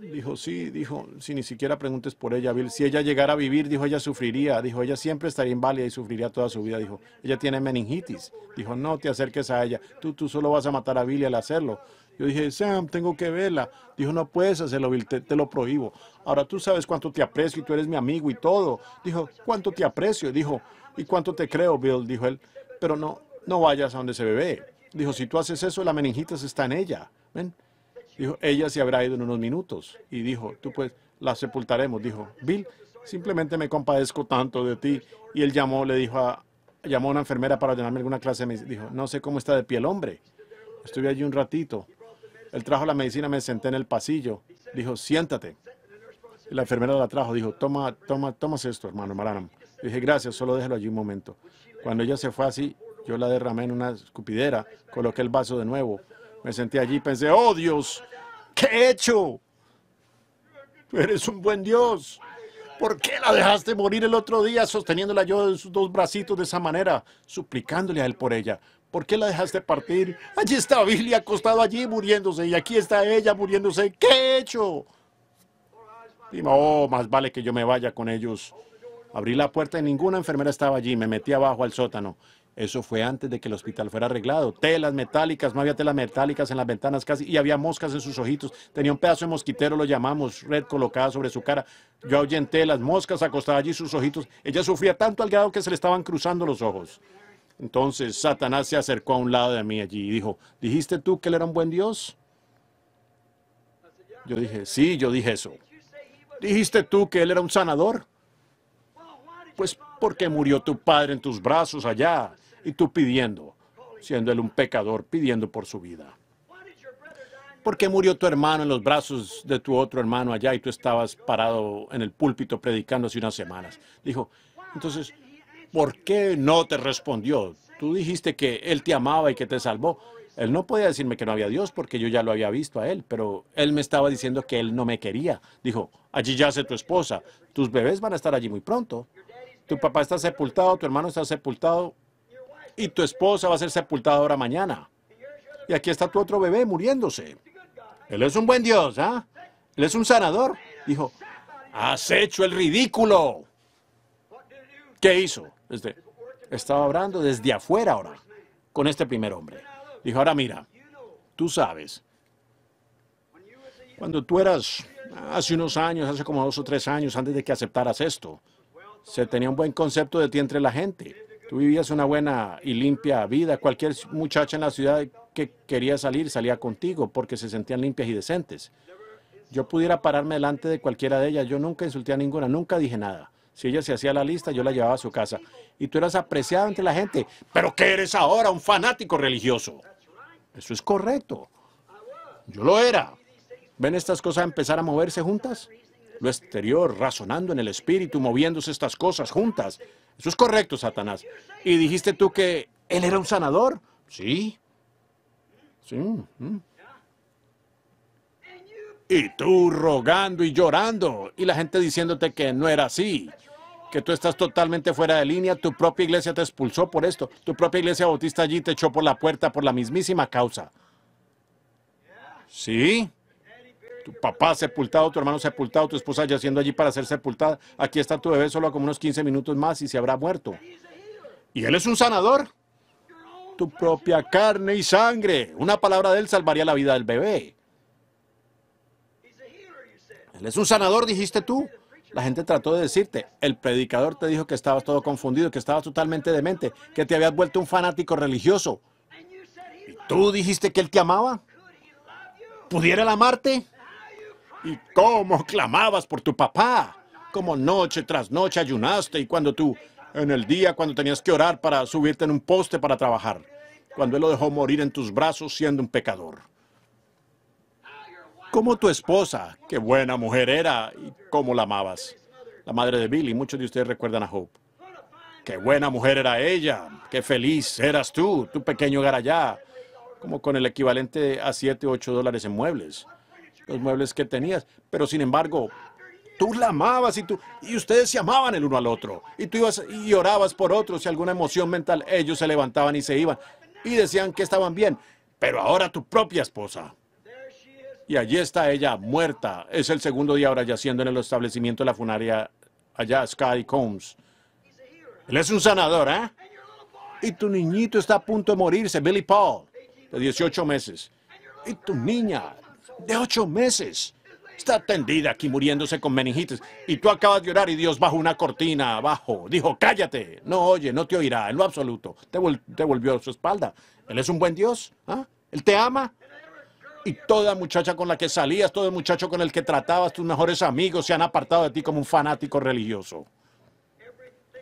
Dijo, sí, dijo, si ni siquiera preguntes por ella, Bill. Si ella llegara a vivir, dijo, ella sufriría. Dijo, ella siempre estaría inválida y sufriría toda su vida. Dijo, ella tiene meningitis. Dijo, no te acerques a ella. Tú, tú solo vas a matar a Bill al hacerlo. Yo dije, Sam, tengo que verla. Dijo, no puedes hacerlo, Bill, te, lo prohíbo. Ahora tú sabes cuánto te aprecio y tú eres mi amigo y todo. Dijo, ¿cuánto te aprecio? Dijo, ¿y cuánto te creo, Bill? Dijo él, pero no, no vayas a donde se bebe. Dijo, si tú haces eso, la meningitis está en ella. Dijo, ella se habrá ido en unos minutos. Y dijo, tú pues, la sepultaremos. Dijo, Bill, simplemente me compadezco tanto de ti. Y él llamó, le dijo a, llamó a una enfermera para llenarme alguna clase. Me dijo, no sé cómo está de pie el hombre. Estuve allí un ratito. Él trajo la medicina, me senté en el pasillo. Dijo, siéntate. la enfermera la trajo. Dijo, toma, toma, toma esto, hermano Maranam. Dije, gracias, solo déjalo allí un momento. Cuando ella se fue así, yo la derramé en una escupidera, coloqué el vaso de nuevo. Me senté allí y pensé, oh Dios, ¿qué he hecho? Tú eres un buen Dios. ¿Por qué la dejaste morir el otro día sosteniéndola yo en sus dos bracitos de esa manera, suplicándole a él por ella? ¿Por qué la dejaste partir? Allí está Billy acostado allí muriéndose y aquí está ella muriéndose. ¿Qué he hecho? Dime, oh, más vale que yo me vaya con ellos. Abrí la puerta y ninguna enfermera estaba allí. Me metí abajo al sótano. Eso fue antes de que el hospital fuera arreglado. Telas metálicas, no había telas metálicas en las ventanas casi, y había moscas en sus ojitos. Tenía un pedazo de mosquitero, lo llamamos, red colocada sobre su cara. Yo ahuyenté las moscas, acostada allí sus ojitos. Ella sufría tanto al grado que se le estaban cruzando los ojos. Entonces Satanás se acercó a un lado de mí allí y dijo, ¿dijiste tú que él era un buen Dios? Yo dije, sí, yo dije eso. ¿Dijiste tú que él era un sanador? Pues porque murió tu padre en tus brazos allá y tú pidiendo, siendo él un pecador, pidiendo por su vida. ¿Por qué murió tu hermano en los brazos de tu otro hermano allá y tú estabas parado en el púlpito predicando hace unas semanas? Dijo, entonces, ¿por qué no te respondió? Tú dijiste que Él te amaba y que te salvó. Él no podía decirme que no había Dios porque yo ya lo había visto a Él, pero Él me estaba diciendo que Él no me quería. Dijo, allí yace tu esposa, tus bebés van a estar allí muy pronto. Tu papá está sepultado, tu hermano está sepultado y tu esposa va a ser sepultada ahora mañana. Y aquí está tu otro bebé muriéndose. Él es un buen Dios, ¿ah? Él es un sanador. Dijo, has hecho el ridículo. ¿Qué hizo? Este, estaba hablando desde afuera ahora con este primer hombre. Dijo, ahora mira, tú sabes, cuando tú eras hace unos años, hace como dos o tres años antes de que aceptaras esto, se tenía un buen concepto de ti entre la gente. Tú vivías una buena y limpia vida. Cualquier muchacha en la ciudad que quería salir salía contigo porque se sentían limpias y decentes. Yo pudiera pararme delante de cualquiera de ellas. Yo nunca insulté a ninguna, nunca dije nada. Si ella se hacía la lista, yo la llevaba a su casa. Y tú eras apreciado entre la gente. ¿Pero qué eres ahora? Un fanático religioso. Eso es correcto. Yo lo era. ¿Ven estas cosas empezar a moverse juntas? Lo exterior, razonando en el espíritu, moviéndose estas cosas juntas. Eso es correcto, Satanás. ¿Y dijiste tú que él era un sanador? Sí. Sí. Y tú rogando y llorando y la gente diciéndote que no era así, que tú estás totalmente fuera de línea, tu propia iglesia te expulsó por esto, tu propia iglesia bautista allí te echó por la puerta por la mismísima causa. ¿Sí? Tu papá sepultado, tu hermano sepultado, tu esposa yaciendo allí para ser sepultada. Aquí está tu bebé solo como unos 15 minutos más y se habrá muerto. Y él es un sanador. Tu propia carne y sangre. Una palabra de él salvaría la vida del bebé es un sanador, dijiste tú. La gente trató de decirte, el predicador te dijo que estabas todo confundido, que estabas totalmente demente, que te habías vuelto un fanático religioso. ¿Y tú dijiste que él te amaba? ¿Pudiera él amarte? ¿Y cómo clamabas por tu papá? Como noche tras noche ayunaste y cuando tú, en el día, cuando tenías que orar para subirte en un poste para trabajar, cuando él lo dejó morir en tus brazos siendo un pecador como tu esposa, qué buena mujer era y cómo la amabas. La madre de Billy, muchos de ustedes recuerdan a Hope. Qué buena mujer era ella, qué feliz eras tú, tu pequeño hogar allá, como con el equivalente a siete o 8 dólares en muebles, los muebles que tenías. Pero sin embargo, tú la amabas y, tú, y ustedes se amaban el uno al otro. Y tú ibas y llorabas por otros y alguna emoción mental, ellos se levantaban y se iban y decían que estaban bien. Pero ahora tu propia esposa y allí está ella muerta. Es el segundo día ahora yaciendo en el establecimiento de la funeraria allá, Sky Combs. Él es un sanador, ¿eh? Y tu niñito está a punto de morirse, Billy Paul, de 18 meses. Y tu niña, de 8 meses, está tendida aquí muriéndose con meningitis. Y tú acabas de llorar, y Dios bajo una cortina, abajo. Dijo, cállate. No oye, no te oirá, en lo absoluto. Te, volvió a su espalda. Él es un buen Dios, ¿eh? Él te ama. Y toda muchacha con la que salías, todo muchacho con el que tratabas, tus mejores amigos se han apartado de ti como un fanático religioso.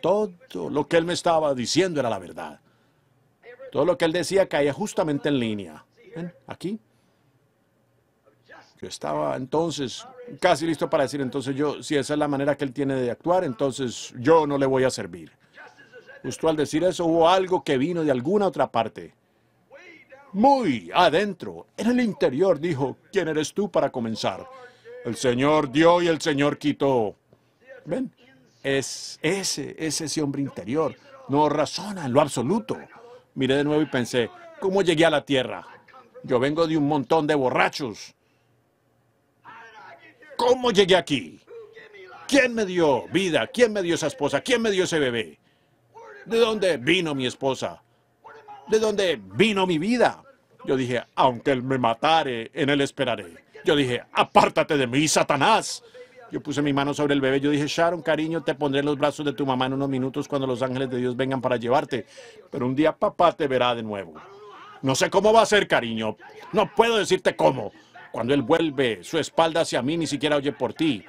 Todo lo que él me estaba diciendo era la verdad. Todo lo que él decía caía justamente en línea. ¿Ven? Aquí. Yo estaba entonces casi listo para decir, entonces yo, si esa es la manera que él tiene de actuar, entonces yo no le voy a servir. Justo al decir eso hubo algo que vino de alguna otra parte muy adentro, en el interior, dijo, ¿quién eres tú para comenzar? El Señor dio y el Señor quitó. Ven, es ese, es ese hombre interior. No razona en lo absoluto. Miré de nuevo y pensé, ¿cómo llegué a la tierra? Yo vengo de un montón de borrachos. ¿Cómo llegué aquí? ¿Quién me dio vida? ¿Quién me dio esa esposa? ¿Quién me dio ese bebé? ¿De dónde vino mi esposa? de donde vino mi vida. Yo dije, aunque él me matare, en él esperaré. Yo dije, apártate de mí, Satanás. Yo puse mi mano sobre el bebé. Yo dije, Sharon, cariño, te pondré en los brazos de tu mamá en unos minutos cuando los ángeles de Dios vengan para llevarte. Pero un día papá te verá de nuevo. No sé cómo va a ser, cariño. No puedo decirte cómo. Cuando él vuelve, su espalda hacia mí ni siquiera oye por ti.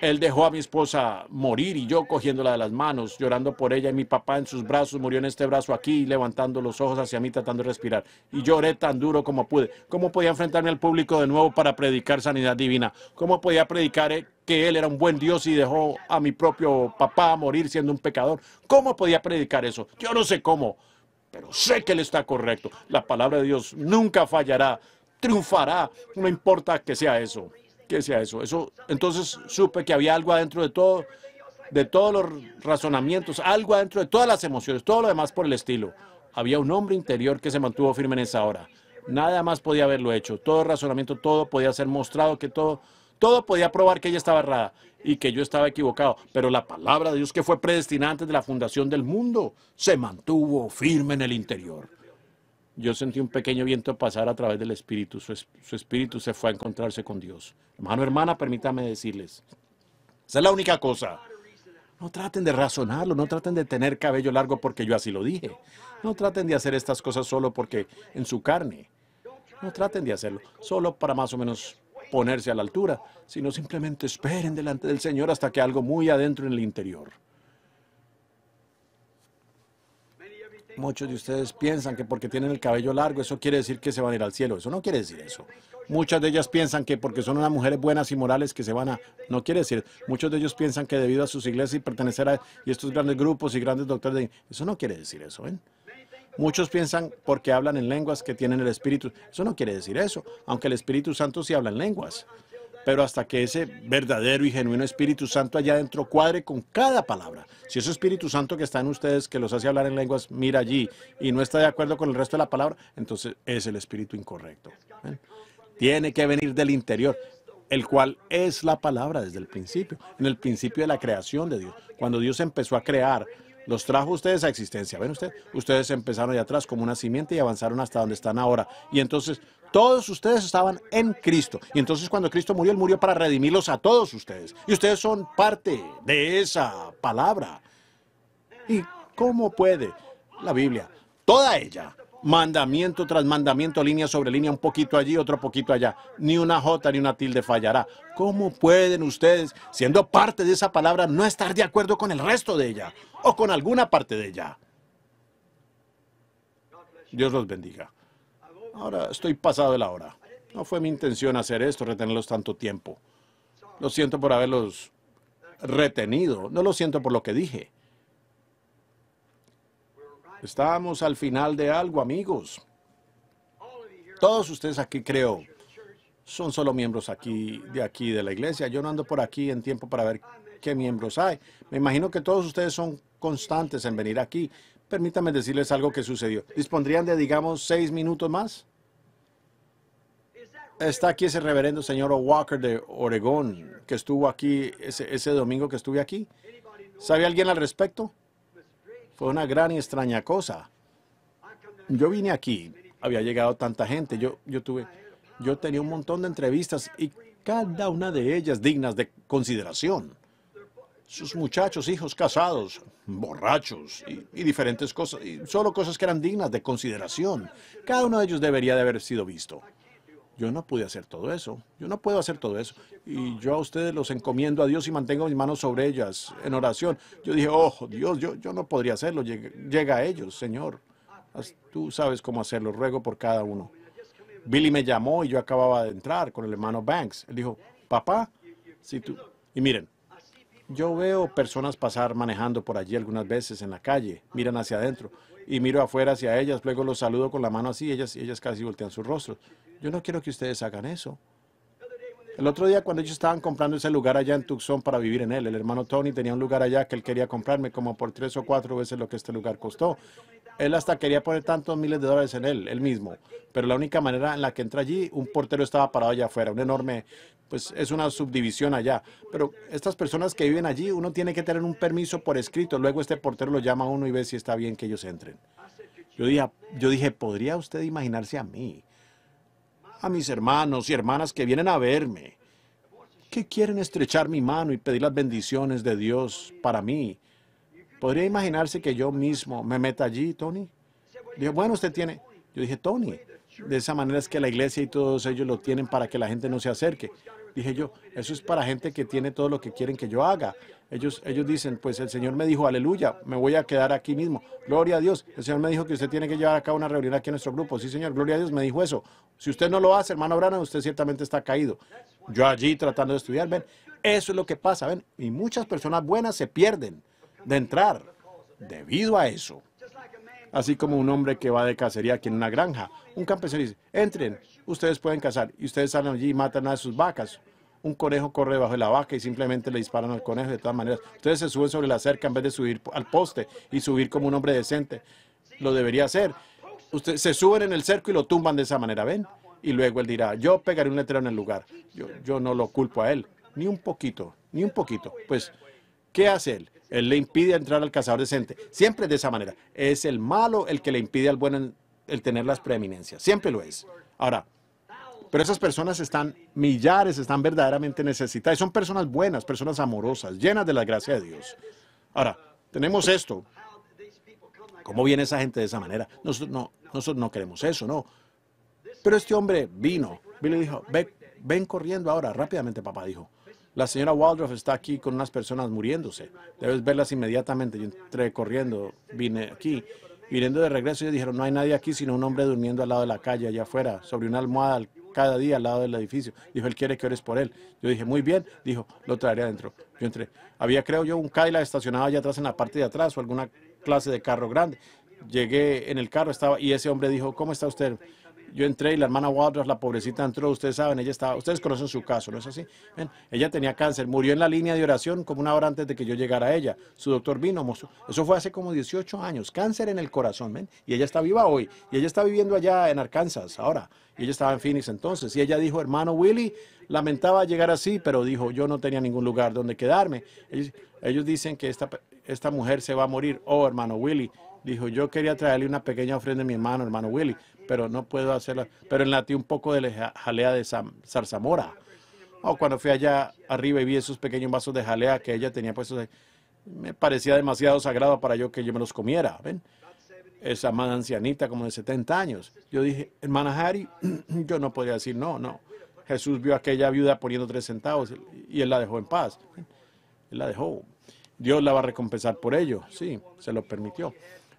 Él dejó a mi esposa morir y yo cogiéndola de las manos, llorando por ella. Y mi papá en sus brazos murió en este brazo aquí, levantando los ojos hacia mí, tratando de respirar. Y lloré tan duro como pude. ¿Cómo podía enfrentarme al público de nuevo para predicar sanidad divina? ¿Cómo podía predicar eh, que Él era un buen Dios y dejó a mi propio papá morir siendo un pecador? ¿Cómo podía predicar eso? Yo no sé cómo, pero sé que Él está correcto. La palabra de Dios nunca fallará, triunfará, no importa que sea eso que sea eso. Eso, entonces supe que había algo adentro de todo, de todos los razonamientos, algo adentro de todas las emociones, todo lo demás por el estilo. Había un hombre interior que se mantuvo firme en esa hora. Nada más podía haberlo hecho. Todo razonamiento, todo podía ser mostrado, que todo, todo podía probar que ella estaba errada y que yo estaba equivocado. Pero la palabra de Dios que fue predestinante de la fundación del mundo se mantuvo firme en el interior yo sentí un pequeño viento pasar a través del espíritu. Su, espíritu se fue a encontrarse con Dios. Hermano, hermana, permítame decirles, esa es la única cosa. No traten de razonarlo, no traten de tener cabello largo porque yo así lo dije. No traten de hacer estas cosas solo porque en su carne. No traten de hacerlo solo para más o menos ponerse a la altura, sino simplemente esperen delante del Señor hasta que algo muy adentro en el interior Muchos de ustedes piensan que porque tienen el cabello largo eso quiere decir que se van a ir al cielo. Eso no quiere decir eso. Muchas de ellas piensan que porque son unas mujeres buenas y morales que se van a... No quiere decir. Muchos de ellos piensan que debido a sus iglesias y pertenecer a y estos grandes grupos y grandes doctores... De, eso no quiere decir eso, Muchos piensan porque hablan en lenguas que tienen el Espíritu. Eso no quiere decir eso, aunque el Espíritu Santo sí habla en lenguas pero hasta que ese verdadero y genuino Espíritu Santo allá adentro cuadre con cada palabra. Si ese Espíritu Santo que está en ustedes, que los hace hablar en lenguas, mira allí y no está de acuerdo con el resto de la palabra, entonces es el Espíritu incorrecto. ¿Eh? Tiene que venir del interior el cual es la palabra desde el principio, en el principio de la creación de Dios. Cuando Dios empezó a crear, los trajo ustedes a existencia. ¿Ven ustedes, Ustedes empezaron allá atrás como una simiente y avanzaron hasta donde están ahora. Y entonces todos ustedes estaban en Cristo. Y entonces cuando Cristo murió, Él murió para redimirlos a todos ustedes. Y ustedes son parte de esa palabra. ¿Y cómo puede la Biblia? Toda ella mandamiento tras mandamiento, línea sobre línea, un poquito allí, otro poquito allá. Ni una jota ni una tilde fallará. ¿Cómo pueden ustedes, siendo parte de esa palabra, no estar de acuerdo con el resto de ella o con alguna parte de ella? Dios los bendiga. Ahora estoy pasado de la hora. No fue mi intención hacer esto, retenerlos tanto tiempo. Lo siento por haberlos retenido. No lo siento por lo que dije. Estábamos al final de algo, amigos. Todos ustedes aquí, creo, son solo miembros aquí de aquí de la iglesia. Yo no ando por aquí en tiempo para ver qué miembros hay. Me imagino que todos ustedes son constantes en venir aquí, Permítame decirles algo que sucedió. ¿Dispondrían de, digamos, seis minutos más? Está aquí ese reverendo señor Walker de Oregón, que estuvo aquí ese, ese domingo que estuve aquí. ¿Sabe alguien al respecto? Fue una gran y extraña cosa. Yo vine aquí, había llegado tanta gente, yo, yo tuve, yo tenía un montón de entrevistas y cada una de ellas dignas de consideración sus muchachos, hijos casados, borrachos y, diferentes cosas, y solo cosas que eran dignas de consideración. Cada uno de ellos debería de haber sido visto. Yo no pude hacer todo eso, yo no puedo hacer todo eso. Y yo a ustedes los encomiendo a Dios y mantengo mis manos sobre ellas en oración. Yo dije, oh Dios, yo, yo no podría hacerlo, llega, llega a ellos, Señor. Tú sabes cómo hacerlo, ruego por cada uno. Billy me llamó y yo acababa de entrar con el hermano Banks. Él dijo, papá, si tú... Y miren, yo veo personas pasar manejando por allí algunas veces en la calle, miran hacia adentro y miro afuera hacia ellas, luego los saludo con la mano así, ellas, ellas casi voltean sus rostros. Yo no quiero que ustedes hagan eso. El otro día cuando ellos estaban comprando ese lugar allá en Tucson para vivir en él, el hermano Tony tenía un lugar allá que él quería comprarme como por tres o cuatro veces lo que este lugar costó. Él hasta quería poner tantos miles de dólares en él, él mismo. Pero la única manera en la que entra allí, un portero estaba parado allá afuera, un enorme, pues es una subdivisión allá. Pero estas personas que viven allí, uno tiene que tener un permiso por escrito. Luego este portero lo llama a uno y ve si está bien que ellos entren. Yo dije, yo dije, ¿podría usted imaginarse a mí? A mis hermanos y hermanas que vienen a verme, que quieren estrechar mi mano y pedir las bendiciones de Dios para mí ¿Podría imaginarse que yo mismo me meta allí, Tony? Dijo, bueno, usted tiene. Yo dije, Tony, de esa manera es que la iglesia y todos ellos lo tienen para que la gente no se acerque. Dije yo, eso es para gente que tiene todo lo que quieren que yo haga. Ellos, ellos dicen, pues el Señor me dijo, aleluya, me voy a quedar aquí mismo. Gloria a Dios. El Señor me dijo que usted tiene que llevar a cabo una reunión aquí en nuestro grupo. Sí, Señor, gloria a Dios, me dijo eso. Si usted no lo hace, hermano Brana, usted ciertamente está caído. Yo allí tratando de estudiar, ven, eso es lo que pasa, ven. Y muchas personas buenas se pierden de entrar debido a eso. Así como un hombre que va de cacería aquí en una granja, un campesino dice, entren, ustedes pueden cazar, y ustedes salen allí y matan a sus vacas. Un conejo corre debajo de la vaca y simplemente le disparan al conejo de todas maneras. Ustedes se suben sobre la cerca en vez de subir al poste y subir como un hombre decente. Lo debería hacer. Ustedes se suben en el cerco y lo tumban de esa manera, ¿ven? Y luego él dirá, yo pegaré un letrero en el lugar. Yo, yo no lo culpo a él, ni un poquito, ni un poquito. Pues, ¿qué hace él? Él le impide entrar al cazador decente. Siempre de esa manera. Es el malo el que le impide al bueno el tener las preeminencias. Siempre lo es. Ahora, pero esas personas están, millares están verdaderamente necesitadas. son personas buenas, personas amorosas, llenas de la gracia de Dios. Ahora, tenemos esto. ¿Cómo viene esa gente de esa manera? Nosotros no, no queremos eso, no. Pero este hombre vino. y dijo, ven corriendo ahora, rápidamente, papá dijo. La señora Waldorf está aquí con unas personas muriéndose. Debes verlas inmediatamente. Yo entré corriendo, vine aquí. Viniendo de regreso, ellos dijeron, no hay nadie aquí sino un hombre durmiendo al lado de la calle, allá afuera, sobre una almohada cada día al lado del edificio. Dijo, él quiere que ores por él. Yo dije, muy bien. Dijo, lo traeré adentro. Yo entré. Había, creo yo, un Cadillac estacionado allá atrás en la parte de atrás o alguna clase de carro grande. Llegué en el carro, estaba, y ese hombre dijo, ¿cómo está usted? yo entré y la hermana Walters, la pobrecita entró, ustedes saben, ella estaba, ustedes conocen su caso, ¿no es así? ella tenía cáncer, murió en la línea de oración como una hora antes de que yo llegara a ella. Su doctor vino, eso fue hace como 18 años, cáncer en el corazón, ¿ven? Y ella está viva hoy, y ella está viviendo allá en Arkansas ahora, y ella estaba en Phoenix entonces, y ella dijo, hermano Willy, lamentaba llegar así, pero dijo, yo no tenía ningún lugar donde quedarme. Ellos, dicen que esta, esta mujer se va a morir, oh hermano Willy, dijo, yo quería traerle una pequeña ofrenda a mi hermano, hermano Willy, pero no puedo hacerla. Pero enlaté un poco de la jalea de zarzamora. O oh, cuando fui allá arriba y vi esos pequeños vasos de jalea que ella tenía puestos me parecía demasiado sagrado para yo que yo me los comiera. Esa más ancianita, como de 70 años. Yo dije, hermana Harry, yo no podía decir no, no. Jesús vio a aquella viuda poniendo tres centavos y él la dejó en paz. Él la dejó. Dios la va a recompensar por ello. Sí, se lo permitió.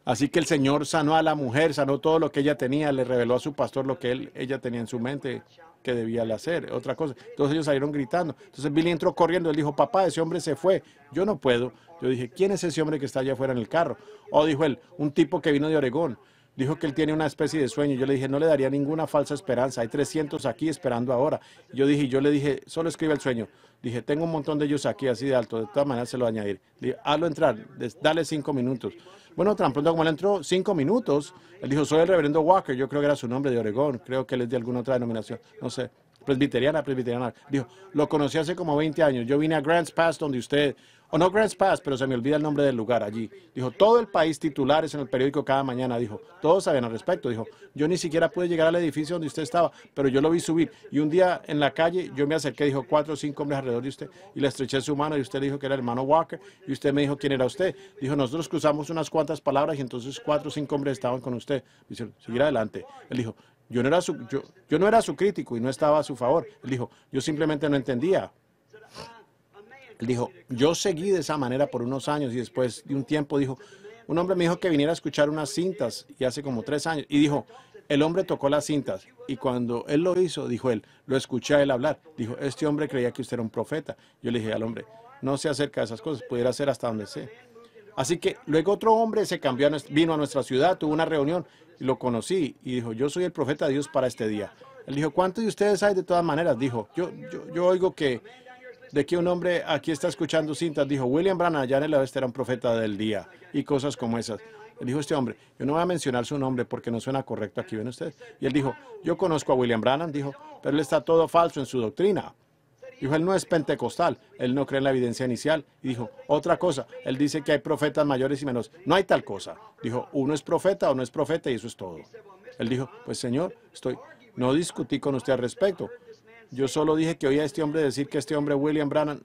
Así que el Señor sanó a la mujer, sanó todo lo que ella tenía, le reveló a su pastor lo que él, ella tenía en su mente que debía hacer, otra cosa. Entonces ellos salieron gritando. Entonces Billy entró corriendo, él dijo, papá, ese hombre se fue, yo no puedo. Yo dije, ¿quién es ese hombre que está allá afuera en el carro? O oh, dijo él, un tipo que vino de Oregón dijo que él tiene una especie de sueño. Yo le dije, no le daría ninguna falsa esperanza. Hay 300 aquí esperando ahora. Yo dije, yo le dije, solo escribe el sueño. Dije, tengo un montón de ellos aquí así de alto. De todas maneras se lo voy a añadir. dije, hazlo entrar, dale cinco minutos. Bueno, tan pronto como él entró, cinco minutos, él dijo, soy el reverendo Walker. Yo creo que era su nombre de Oregón. Creo que él es de alguna otra denominación. No sé. Presbiteriana, presbiteriana. Dijo, lo conocí hace como 20 años. Yo vine a Grants Pass donde usted o no Grants Pass, pero se me olvida el nombre del lugar allí. Dijo, todo el país titulares en el periódico cada mañana, dijo, todos saben al respecto, dijo, yo ni siquiera pude llegar al edificio donde usted estaba, pero yo lo vi subir. Y un día en la calle yo me acerqué, dijo, cuatro o cinco hombres alrededor de usted, y le estreché su mano y usted dijo que era el hermano Walker, y usted me dijo quién era usted. Dijo, nosotros cruzamos unas cuantas palabras y entonces cuatro o cinco hombres estaban con usted. Dice, seguir adelante. Él dijo, yo no, era su, yo, yo no era su crítico y no estaba a su favor. Él dijo, yo simplemente no entendía. Él dijo, yo seguí de esa manera por unos años y después de un tiempo dijo, un hombre me dijo que viniera a escuchar unas cintas y hace como tres años y dijo, el hombre tocó las cintas y cuando él lo hizo, dijo él, lo escuché a él hablar. Dijo, este hombre creía que usted era un profeta. Yo le dije al hombre, no se acerca a esas cosas, pudiera ser hasta donde sé. Así que luego otro hombre se cambió, vino a nuestra ciudad, tuvo una reunión, y lo conocí y dijo, yo soy el profeta de Dios para este día. Él dijo, ¿cuántos de ustedes hay de todas maneras? Dijo, yo, yo, yo oigo que de que un hombre aquí está escuchando cintas, dijo, William Branham ya en el oeste era un profeta del día y cosas como esas. Él dijo este hombre, yo no voy a mencionar su nombre porque no suena correcto aquí, ven ustedes. Y él dijo, yo conozco a William Branham, dijo, pero él está todo falso en su doctrina. Dijo, él no es pentecostal, él no cree en la evidencia inicial. Y dijo, otra cosa, él dice que hay profetas mayores y menores. No hay tal cosa. Dijo, uno es profeta o no es profeta y eso es todo. Él dijo, pues señor, estoy, no discutí con usted al respecto. Yo solo dije que oía a este hombre decir que este hombre William Brannan,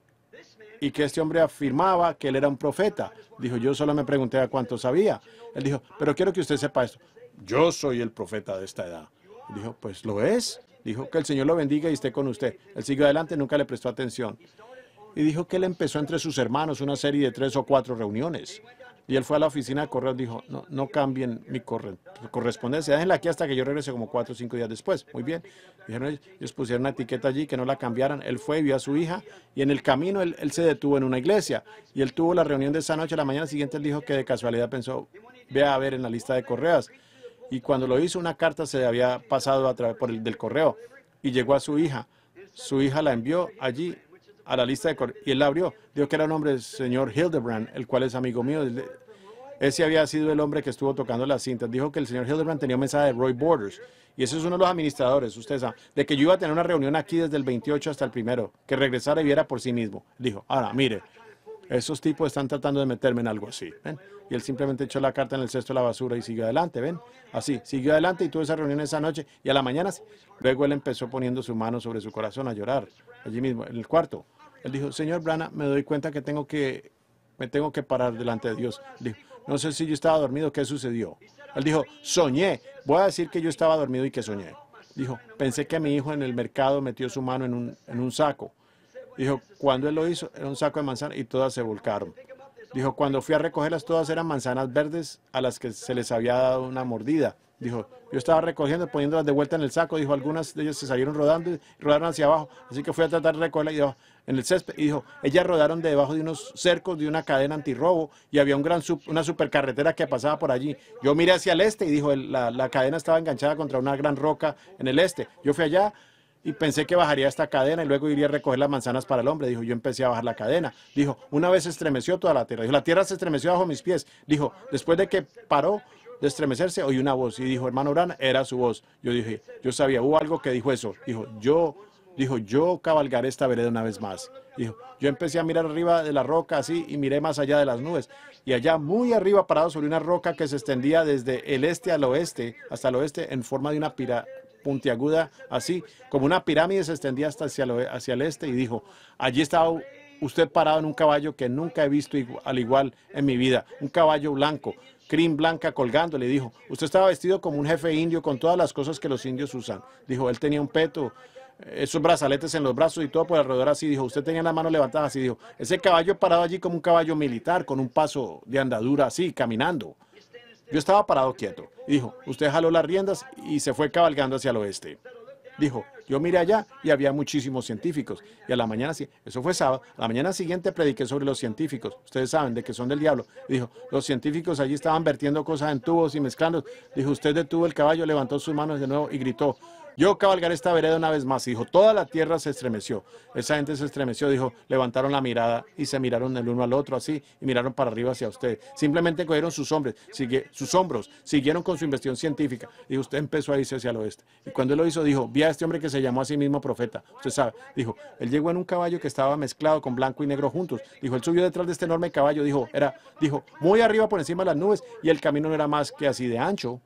y que este hombre afirmaba que él era un profeta. Dijo, yo solo me pregunté a cuánto sabía. Él dijo, pero quiero que usted sepa esto. Yo soy el profeta de esta edad. Dijo, pues lo es. Dijo que el Señor lo bendiga y esté con usted. Él siguió adelante, nunca le prestó atención. Y dijo que él empezó entre sus hermanos una serie de tres o cuatro reuniones. Y él fue a la oficina de correos, dijo, no, no cambien mi correspondencia, déjenla aquí hasta que yo regrese como cuatro o cinco días después. Muy bien. Dijeron, ellos pusieron una etiqueta allí, que no la cambiaran. Él fue vio a su hija y en el camino él, se detuvo en una iglesia. Y él tuvo la reunión de esa noche, la mañana siguiente él dijo que de casualidad pensó, ve a ver en la lista de correos. Y cuando lo hizo, una carta se había pasado a través por el del correo y llegó a su hija. Su hija la envió allí a la lista de y él la abrió. Dijo que era un hombre, señor Hildebrand, el cual es amigo mío. Ese había sido el hombre que estuvo tocando las cintas. Dijo que el señor Hildebrand tenía un mensaje de Roy Borders. Y ese es uno de los administradores, usted sabe de que yo iba a tener una reunión aquí desde el 28 hasta el primero, que regresara y viera por sí mismo. Dijo, ahora, mire, esos tipos están tratando de meterme en algo así, Y él simplemente echó la carta en el cesto de la basura y siguió adelante, ¿ven? Así, siguió adelante y tuvo esa reunión esa noche y a la mañana, luego él empezó poniendo su mano sobre su corazón a llorar allí mismo, en el cuarto. Él dijo, Señor Brana, me doy cuenta que tengo que, me tengo que parar delante de Dios. Dijo, no sé si yo estaba dormido, ¿qué sucedió? Él dijo, soñé. Voy a decir que yo estaba dormido y que soñé. Dijo, pensé que mi hijo en el mercado metió su mano en un, en un saco. Dijo, cuando él lo hizo, era un saco de manzanas y todas se volcaron. Dijo, cuando fui a recogerlas, todas eran manzanas verdes a las que se les había dado una mordida. Dijo, yo estaba recogiendo, poniéndolas de vuelta en el saco. Dijo, algunas de ellas se salieron rodando y rodaron hacia abajo. Así que fui a tratar de recogerla y en el césped. Y dijo, ellas rodaron debajo de unos cercos de una cadena antirrobo y había un gran una supercarretera que pasaba por allí. Yo miré hacia el este y dijo, la, la cadena estaba enganchada contra una gran roca en el este. Yo fui allá y pensé que bajaría esta cadena y luego iría a recoger las manzanas para el hombre. Dijo, yo empecé a bajar la cadena. Dijo, una vez se estremeció toda la tierra. Dijo, la tierra se estremeció bajo mis pies. Dijo, después de que paró, de estremecerse, oí una voz y dijo, hermano Urán, era su voz. Yo dije, yo sabía, hubo algo que dijo eso. Dijo, yo, dijo, yo cabalgaré esta vereda una vez más. Dijo, yo empecé a mirar arriba de la roca así y miré más allá de las nubes. Y allá, muy arriba, parado sobre una roca que se extendía desde el este al oeste, hasta el oeste, en forma de una pira puntiaguda, así como una pirámide se extendía hasta hacia el, hacia este y dijo, allí estaba usted parado en un caballo que nunca he visto al igual en mi vida, un caballo blanco crin blanca colgando. Le dijo, usted estaba vestido como un jefe indio con todas las cosas que los indios usan. Dijo, él tenía un peto, eh, esos brazaletes en los brazos y todo por alrededor así. Dijo, usted tenía la mano levantada así. Dijo, ese caballo parado allí como un caballo militar, con un paso de andadura así, caminando. Yo estaba parado quieto. Dijo, usted jaló las riendas y se fue cabalgando hacia el oeste. Dijo, yo miré allá y había muchísimos científicos. Y a la mañana, eso fue sábado, a la mañana siguiente prediqué sobre los científicos. Ustedes saben de que son del diablo. Dijo, los científicos allí estaban vertiendo cosas en tubos y mezclando. Dijo, usted detuvo el caballo, levantó sus manos de nuevo y gritó, yo cabalgaré esta vereda una vez más. dijo, toda la tierra se estremeció. Esa gente se estremeció, dijo, levantaron la mirada y se miraron el uno al otro así y miraron para arriba hacia usted. Simplemente cogieron sus hombres, sus hombros, siguieron con su investigación científica. Y usted empezó a irse hacia el oeste. Y cuando él lo hizo, dijo, vi a este hombre que se llamó a sí mismo profeta. Usted sabe, dijo, él llegó en un caballo que estaba mezclado con blanco y negro juntos. Dijo, él subió detrás de este enorme caballo. Dijo, era, dijo, muy arriba por encima de las nubes y el camino no era más que así de ancho.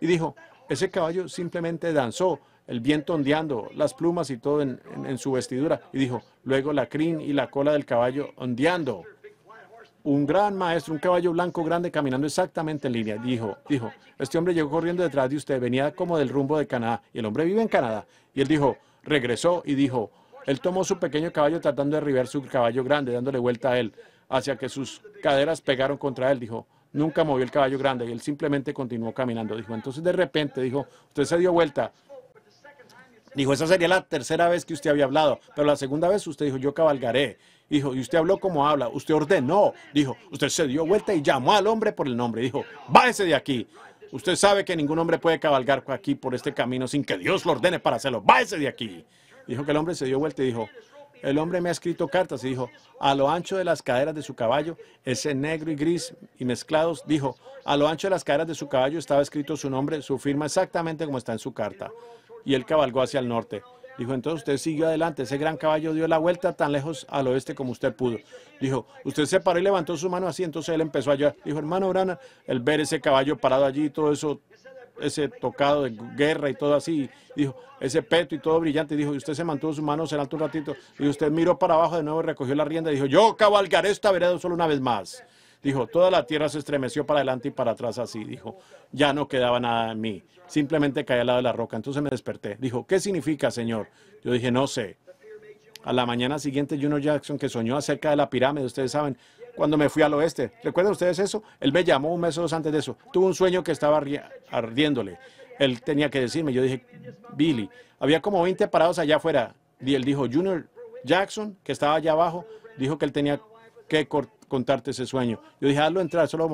Y dijo, ese caballo simplemente danzó, el viento ondeando, las plumas y todo en, su vestidura, y dijo, luego la crin y la cola del caballo ondeando. Un gran maestro, un caballo blanco grande caminando exactamente en línea, dijo, dijo, este hombre llegó corriendo detrás de usted, venía como del rumbo de Canadá, y el hombre vive en Canadá. Y él dijo, regresó y dijo, él tomó su pequeño caballo tratando de derribar su caballo grande, dándole vuelta a él, hacia que sus caderas pegaron contra él, dijo, nunca movió el caballo grande y él simplemente continuó caminando. Dijo, entonces de repente, dijo, usted se dio vuelta. Dijo, esa sería la tercera vez que usted había hablado, pero la segunda vez usted dijo, yo cabalgaré. Dijo, y usted habló como habla, usted ordenó. Dijo, usted se dio vuelta y llamó al hombre por el nombre. Dijo, váyase de aquí. Usted sabe que ningún hombre puede cabalgar aquí por este camino sin que Dios lo ordene para hacerlo. Váyase de aquí. Dijo que el hombre se dio vuelta y dijo, el hombre me ha escrito cartas y dijo, a lo ancho de las caderas de su caballo, ese negro y gris y mezclados, dijo, a lo ancho de las caderas de su caballo estaba escrito su nombre, su firma exactamente como está en su carta. Y él cabalgó hacia el norte. Dijo, entonces usted siguió adelante, ese gran caballo dio la vuelta tan lejos al oeste como usted pudo. Dijo, usted se paró y levantó su mano así, entonces él empezó a llorar. Dijo, hermano Brana, el ver ese caballo parado allí, y todo eso ese tocado de guerra y todo así, dijo, ese peto y todo brillante, dijo, y usted se mantuvo sus manos en alto un ratito, y usted miró para abajo de nuevo, y recogió la rienda, y dijo, yo cabalgaré esta vereda solo una vez más. Dijo, toda la tierra se estremeció para adelante y para atrás así. Dijo, ya no quedaba nada en mí. Simplemente caí al lado de la roca. Entonces me desperté. Dijo, ¿qué significa, Señor? Yo dije, no sé. A la mañana siguiente, Juno Jackson, que soñó acerca de la pirámide, ustedes saben, cuando me fui al oeste. ¿Recuerdan ustedes eso? Él me llamó un mes o dos antes de eso. Tuvo un sueño que estaba ardiéndole. Él tenía que decirme, yo dije, Billy, había como 20 parados allá afuera. Y él dijo, Junior Jackson, que estaba allá abajo, dijo que él tenía que contarte ese sueño. Yo dije, hazlo entrar, solo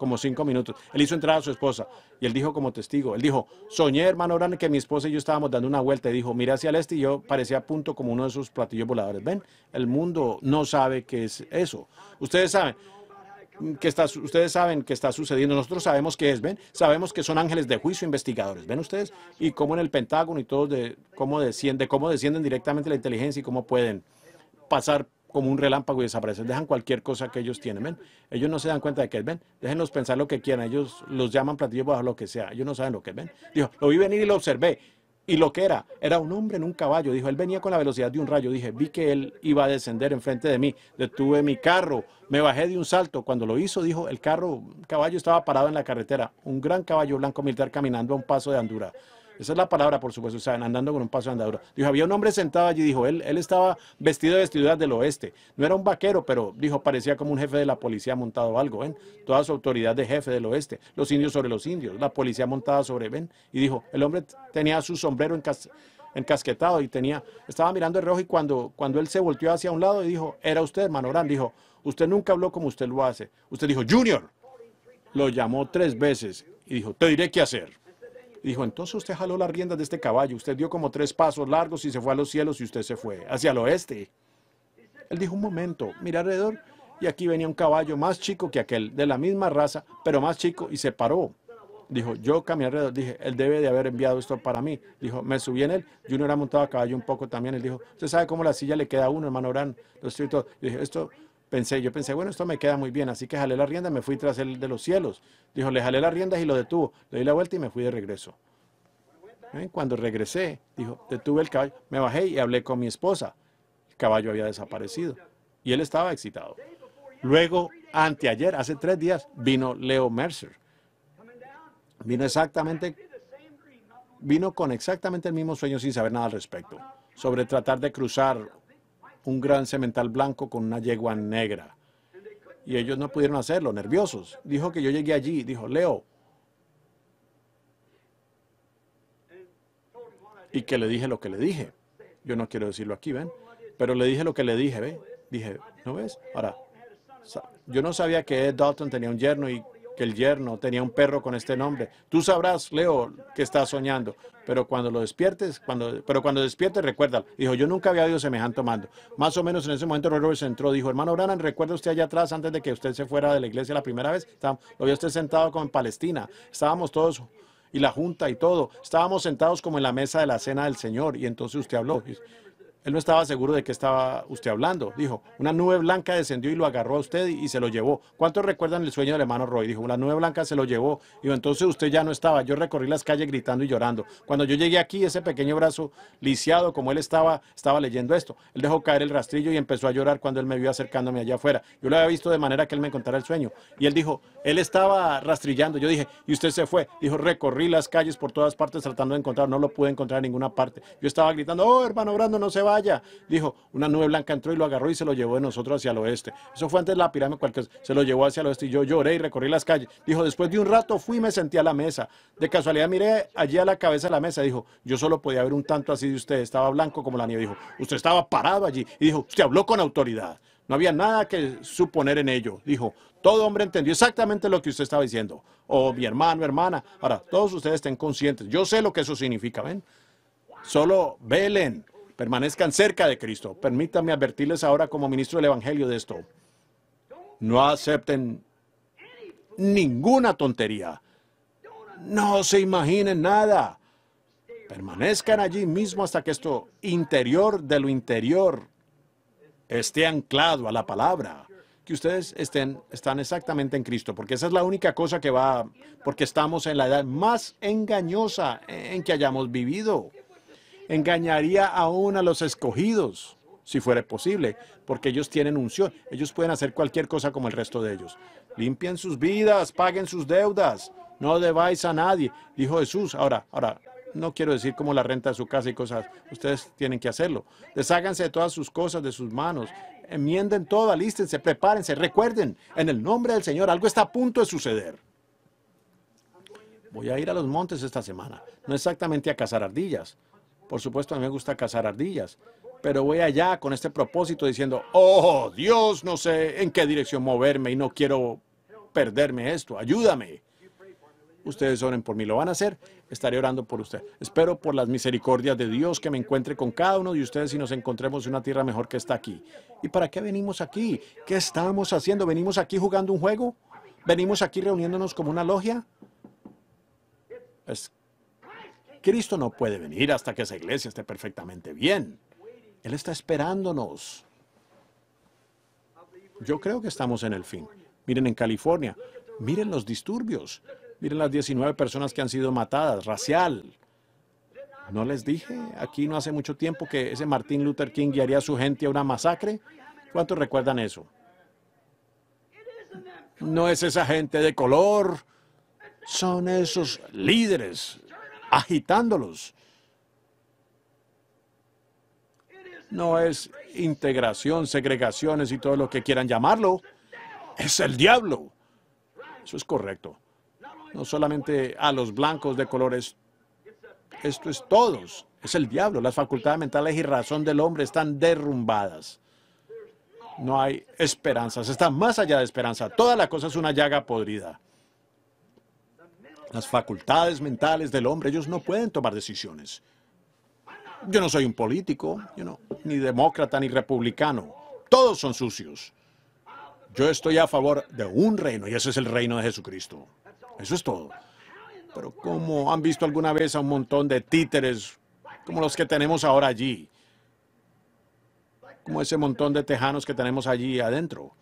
como cinco minutos. Él hizo entrar a su esposa y él dijo como testigo, él dijo, soñé hermano que mi esposa y yo estábamos dando una vuelta y dijo, mira hacia el este y yo parecía a punto como uno de esos platillos voladores. Ven, el mundo no sabe qué es eso. Ustedes saben que está, ustedes saben que está sucediendo, nosotros sabemos qué es, ven, sabemos que son ángeles de juicio investigadores, ven ustedes, y cómo en el Pentágono y todos de cómo desciende, cómo descienden directamente la inteligencia y cómo pueden pasar como un relámpago y desaparecen. Dejan cualquier cosa que ellos tienen. ¿ven? Ellos no se dan cuenta de que es, ven. Déjenlos pensar lo que quieran. Ellos los llaman platillos o lo que sea. Ellos no saben lo que es, ven. Dijo, lo vi venir y lo observé. Y lo que era, era un hombre en un caballo. Dijo, él venía con la velocidad de un rayo. Dije, vi que él iba a descender enfrente de mí. Detuve mi carro, me bajé de un salto. Cuando lo hizo, dijo, el carro, el caballo estaba parado en la carretera. Un gran caballo blanco militar caminando a un paso de andura. Esa es la palabra, por supuesto, andando con un paso de andadura. Dijo, había un hombre sentado allí, dijo, él, él estaba vestido de vestiduras del oeste. No era un vaquero, pero dijo, parecía como un jefe de la policía montado algo, ¿ven? Toda su autoridad de jefe del oeste, los indios sobre los indios, la policía montada sobre, ¿ven? Y dijo, el hombre tenía su sombrero encasquetado y tenía, estaba mirando el rojo y cuando, cuando él se volteó hacia un lado y dijo, era usted, Manorán, dijo, usted nunca habló como usted lo hace. Usted dijo, Junior, lo llamó tres veces y dijo, te diré qué hacer dijo, entonces usted jaló las riendas de este caballo, usted dio como tres pasos largos y se fue a los cielos y usted se fue hacia el oeste. Él dijo, un momento, mira alrededor, y aquí venía un caballo más chico que aquel, de la misma raza, pero más chico, y se paró. Dijo, yo caminé alrededor, dije, él debe de haber enviado esto para mí. Dijo, me subí en él, yo no era montado a caballo un poco también. Él dijo, usted sabe cómo la silla le queda a uno, hermano Orán. Los dije, esto Pensé, yo pensé, bueno, esto me queda muy bien, así que jalé la rienda, me fui tras el de los cielos. Dijo, le jalé las riendas y lo detuvo. Le di la vuelta y me fui de regreso. ¿Eh? Cuando regresé, dijo, detuve el caballo, me bajé y hablé con mi esposa. El caballo había desaparecido y él estaba excitado. Luego, anteayer, hace tres días, vino Leo Mercer. Vino exactamente, vino con exactamente el mismo sueño sin saber nada al respecto, sobre tratar de cruzar un gran semental blanco con una yegua negra. Y ellos no pudieron hacerlo, nerviosos. Dijo que yo llegué allí, dijo, Leo. Y que le dije lo que le dije. Yo no quiero decirlo aquí, ven. Pero le dije lo que le dije, ¿ve? Dije, ¿no ves? Ahora, yo no sabía que Ed Dalton tenía un yerno y el yerno tenía un perro con este nombre. Tú sabrás, Leo, que está soñando, pero cuando lo despiertes, cuando, pero cuando despiertes, recuerda. Dijo, yo nunca había oído semejante mando. Más o menos en ese momento Roberts entró, dijo, hermano Brannan, ¿recuerda usted allá atrás, antes de que usted se fuera de la iglesia la primera vez? lo vio usted sentado como en Palestina. Estábamos todos y la junta y todo. Estábamos sentados como en la mesa de la cena del Señor y entonces usted habló. Él no estaba seguro de qué estaba usted hablando, dijo. Una nube blanca descendió y lo agarró a usted y, se lo llevó. ¿Cuántos recuerdan el sueño del hermano Roy? Dijo, una nube blanca se lo llevó. Y entonces usted ya no estaba. Yo recorrí las calles gritando y llorando. Cuando yo llegué aquí, ese pequeño brazo lisiado, como él estaba, estaba leyendo esto. Él dejó caer el rastrillo y empezó a llorar cuando él me vio acercándome allá afuera. Yo lo había visto de manera que él me encontrara el sueño. Y él dijo, él estaba rastrillando. Yo dije, ¿y usted se fue? Dijo, recorrí las calles por todas partes tratando de encontrar. No lo pude encontrar en ninguna parte. Yo estaba gritando, oh, hermano Brando, no se va vaya. Dijo, una nube blanca entró y lo agarró y se lo llevó de nosotros hacia el oeste. Eso fue antes de la pirámide, cualquier, se lo llevó hacia el oeste y yo lloré y recorrí las calles. Dijo, después de un rato fui y me sentí a la mesa. De casualidad miré allí a la cabeza de la mesa. Dijo, yo solo podía ver un tanto así de usted, estaba blanco como la nieve. Dijo, usted estaba parado allí. Y dijo, usted habló con autoridad. No había nada que suponer en ello. Dijo, todo hombre entendió exactamente lo que usted estaba diciendo. O oh, mi hermano, hermana. Ahora, todos ustedes estén conscientes. Yo sé lo que eso significa, ¿ven? Solo velen, Permanezcan cerca de Cristo. Permítanme advertirles ahora como ministro del Evangelio de esto. No acepten ninguna tontería. No se imaginen nada. Permanezcan allí mismo hasta que esto interior de lo interior esté anclado a la palabra. Que ustedes estén, están exactamente en Cristo, porque esa es la única cosa que va, porque estamos en la edad más engañosa en que hayamos vivido engañaría aún a los escogidos, si fuera posible, porque ellos tienen unción, ellos pueden hacer cualquier cosa como el resto de ellos. Limpien sus vidas, paguen sus deudas, no debáis a nadie, dijo Jesús. Ahora, ahora, no quiero decir como la renta de su casa y cosas, ustedes tienen que hacerlo. Desháganse de todas sus cosas, de sus manos, enmienden todo, alístense, prepárense, recuerden, en el nombre del Señor, algo está a punto de suceder. Voy a ir a los montes esta semana, no exactamente a cazar ardillas, por supuesto, a mí me gusta cazar ardillas, pero voy allá con este propósito diciendo, oh Dios, no sé en qué dirección moverme y no quiero perderme esto, ayúdame. Ustedes oren por mí, lo van a hacer, estaré orando por ustedes. Espero por las misericordias de Dios que me encuentre con cada uno de ustedes y nos encontremos en una tierra mejor que está aquí. ¿Y para qué venimos aquí? ¿Qué estamos haciendo? ¿Venimos aquí jugando un juego? ¿Venimos aquí reuniéndonos como una logia? Es Cristo no puede venir hasta que esa iglesia esté perfectamente bien. Él está esperándonos. Yo creo que estamos en el fin. Miren en California, miren los disturbios, miren las 19 personas que han sido matadas, racial. ¿No les dije aquí no hace mucho tiempo que ese Martin Luther King guiaría a su gente a una masacre? ¿Cuántos recuerdan eso? No es esa gente de color, son esos líderes agitándolos. No es integración, segregaciones y todo lo que quieran llamarlo. Es el diablo. Eso es correcto. No solamente a los blancos de colores. Esto es todos. Es el diablo. Las facultades mentales y razón del hombre están derrumbadas. No hay esperanzas. Está más allá de esperanza. Toda la cosa es una llaga podrida las facultades mentales del hombre, ellos no pueden tomar decisiones. Yo no soy un político, yo no ni demócrata ni republicano. Todos son sucios. Yo estoy a favor de un reino y ese es el reino de Jesucristo. Eso es todo. Pero como han visto alguna vez a un montón de títeres como los que tenemos ahora allí, como ese montón de tejanos que tenemos allí adentro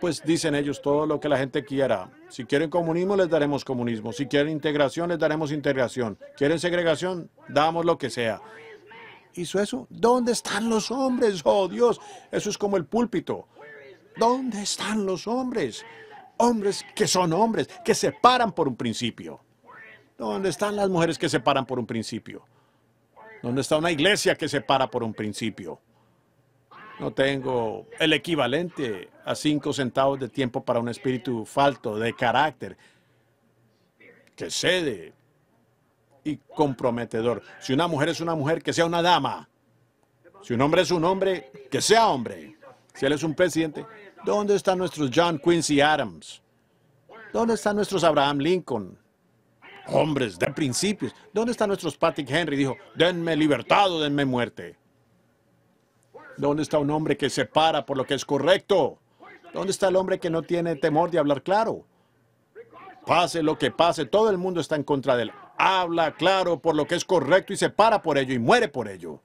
pues dicen ellos todo lo que la gente quiera. Si quieren comunismo, les daremos comunismo. Si quieren integración, les daremos integración. Quieren segregación, damos lo que sea. ¿Hizo eso? ¿Dónde están los hombres? Oh Dios, eso es como el púlpito. ¿Dónde están los hombres? Hombres que son hombres, que se paran por un principio. ¿Dónde están las mujeres que se paran por un principio? ¿Dónde está una iglesia que se para por un principio? No tengo el equivalente a cinco centavos de tiempo para un espíritu falto de carácter que cede y comprometedor. Si una mujer es una mujer, que sea una dama. Si un hombre es un hombre, que sea hombre. Si él es un presidente, ¿dónde están nuestros John Quincy Adams? ¿Dónde están nuestros Abraham Lincoln? Hombres de principios. ¿Dónde están nuestros Patrick Henry? Dijo, denme libertad o denme muerte. ¿Dónde está un hombre que se para por lo que es correcto? ¿Dónde está el hombre que no tiene temor de hablar claro? Pase lo que pase, todo el mundo está en contra de él. Habla claro por lo que es correcto y se para por ello y muere por ello.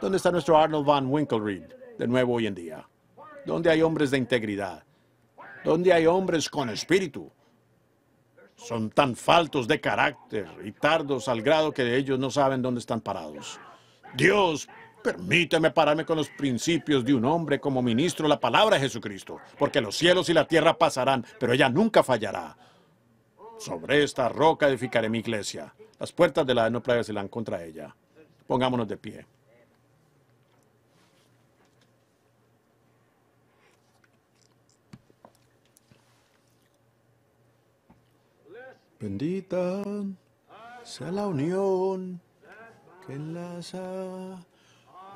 ¿Dónde está nuestro Arnold Van Winkelried de nuevo hoy en día? ¿Dónde hay hombres de integridad? ¿Dónde hay hombres con espíritu? Son tan faltos de carácter y tardos al grado que ellos no saben dónde están parados. Dios Permíteme pararme con los principios de un hombre como ministro la palabra de Jesucristo, porque los cielos y la tierra pasarán, pero ella nunca fallará. Sobre esta roca edificaré mi iglesia. Las puertas de la no prevalecerán contra ella. Pongámonos de pie. Bendita sea la unión que enlaza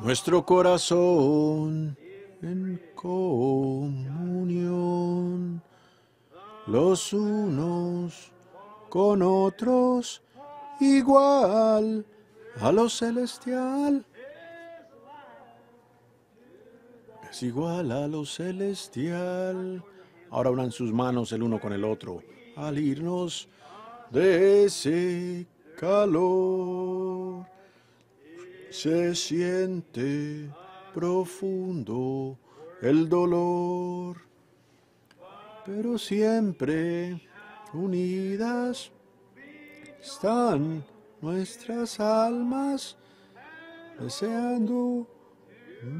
nuestro corazón en comunión los unos con otros igual a lo celestial. Es igual a lo celestial. Ahora unan sus manos el uno con el otro al irnos de ese calor se siente profundo el dolor, pero siempre unidas están nuestras almas deseando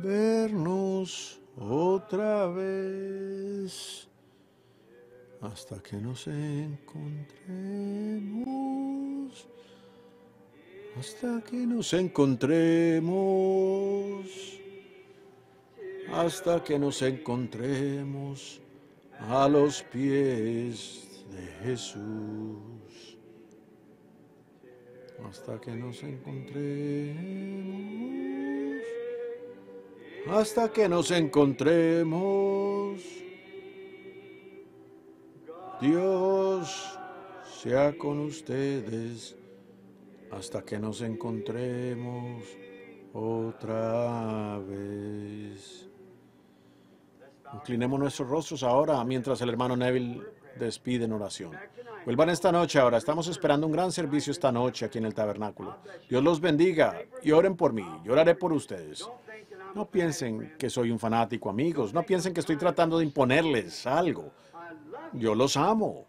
vernos otra vez hasta que nos encontremos hasta que nos encontremos, hasta que nos encontremos a los pies de Jesús, hasta que nos encontremos, hasta que nos encontremos, Dios sea con ustedes hasta que nos encontremos otra vez. Inclinemos nuestros rostros ahora mientras el hermano Neville despide en oración. Vuelvan esta noche ahora. Estamos esperando un gran servicio esta noche aquí en el tabernáculo. Dios los bendiga y oren por mí. Lloraré oraré por ustedes. No piensen que soy un fanático, amigos. No piensen que estoy tratando de imponerles algo. Yo los amo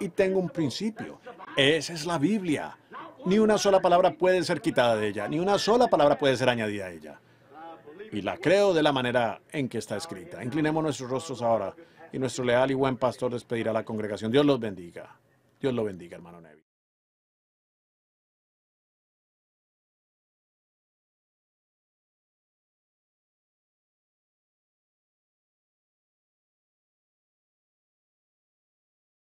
y tengo un principio. Esa es la Biblia. Ni una sola palabra puede ser quitada de ella, ni una sola palabra puede ser añadida a ella. Y la creo de la manera en que está escrita. Inclinemos nuestros rostros ahora y nuestro leal y buen pastor despedirá a la congregación. Dios los bendiga. Dios lo bendiga, hermano Nevi.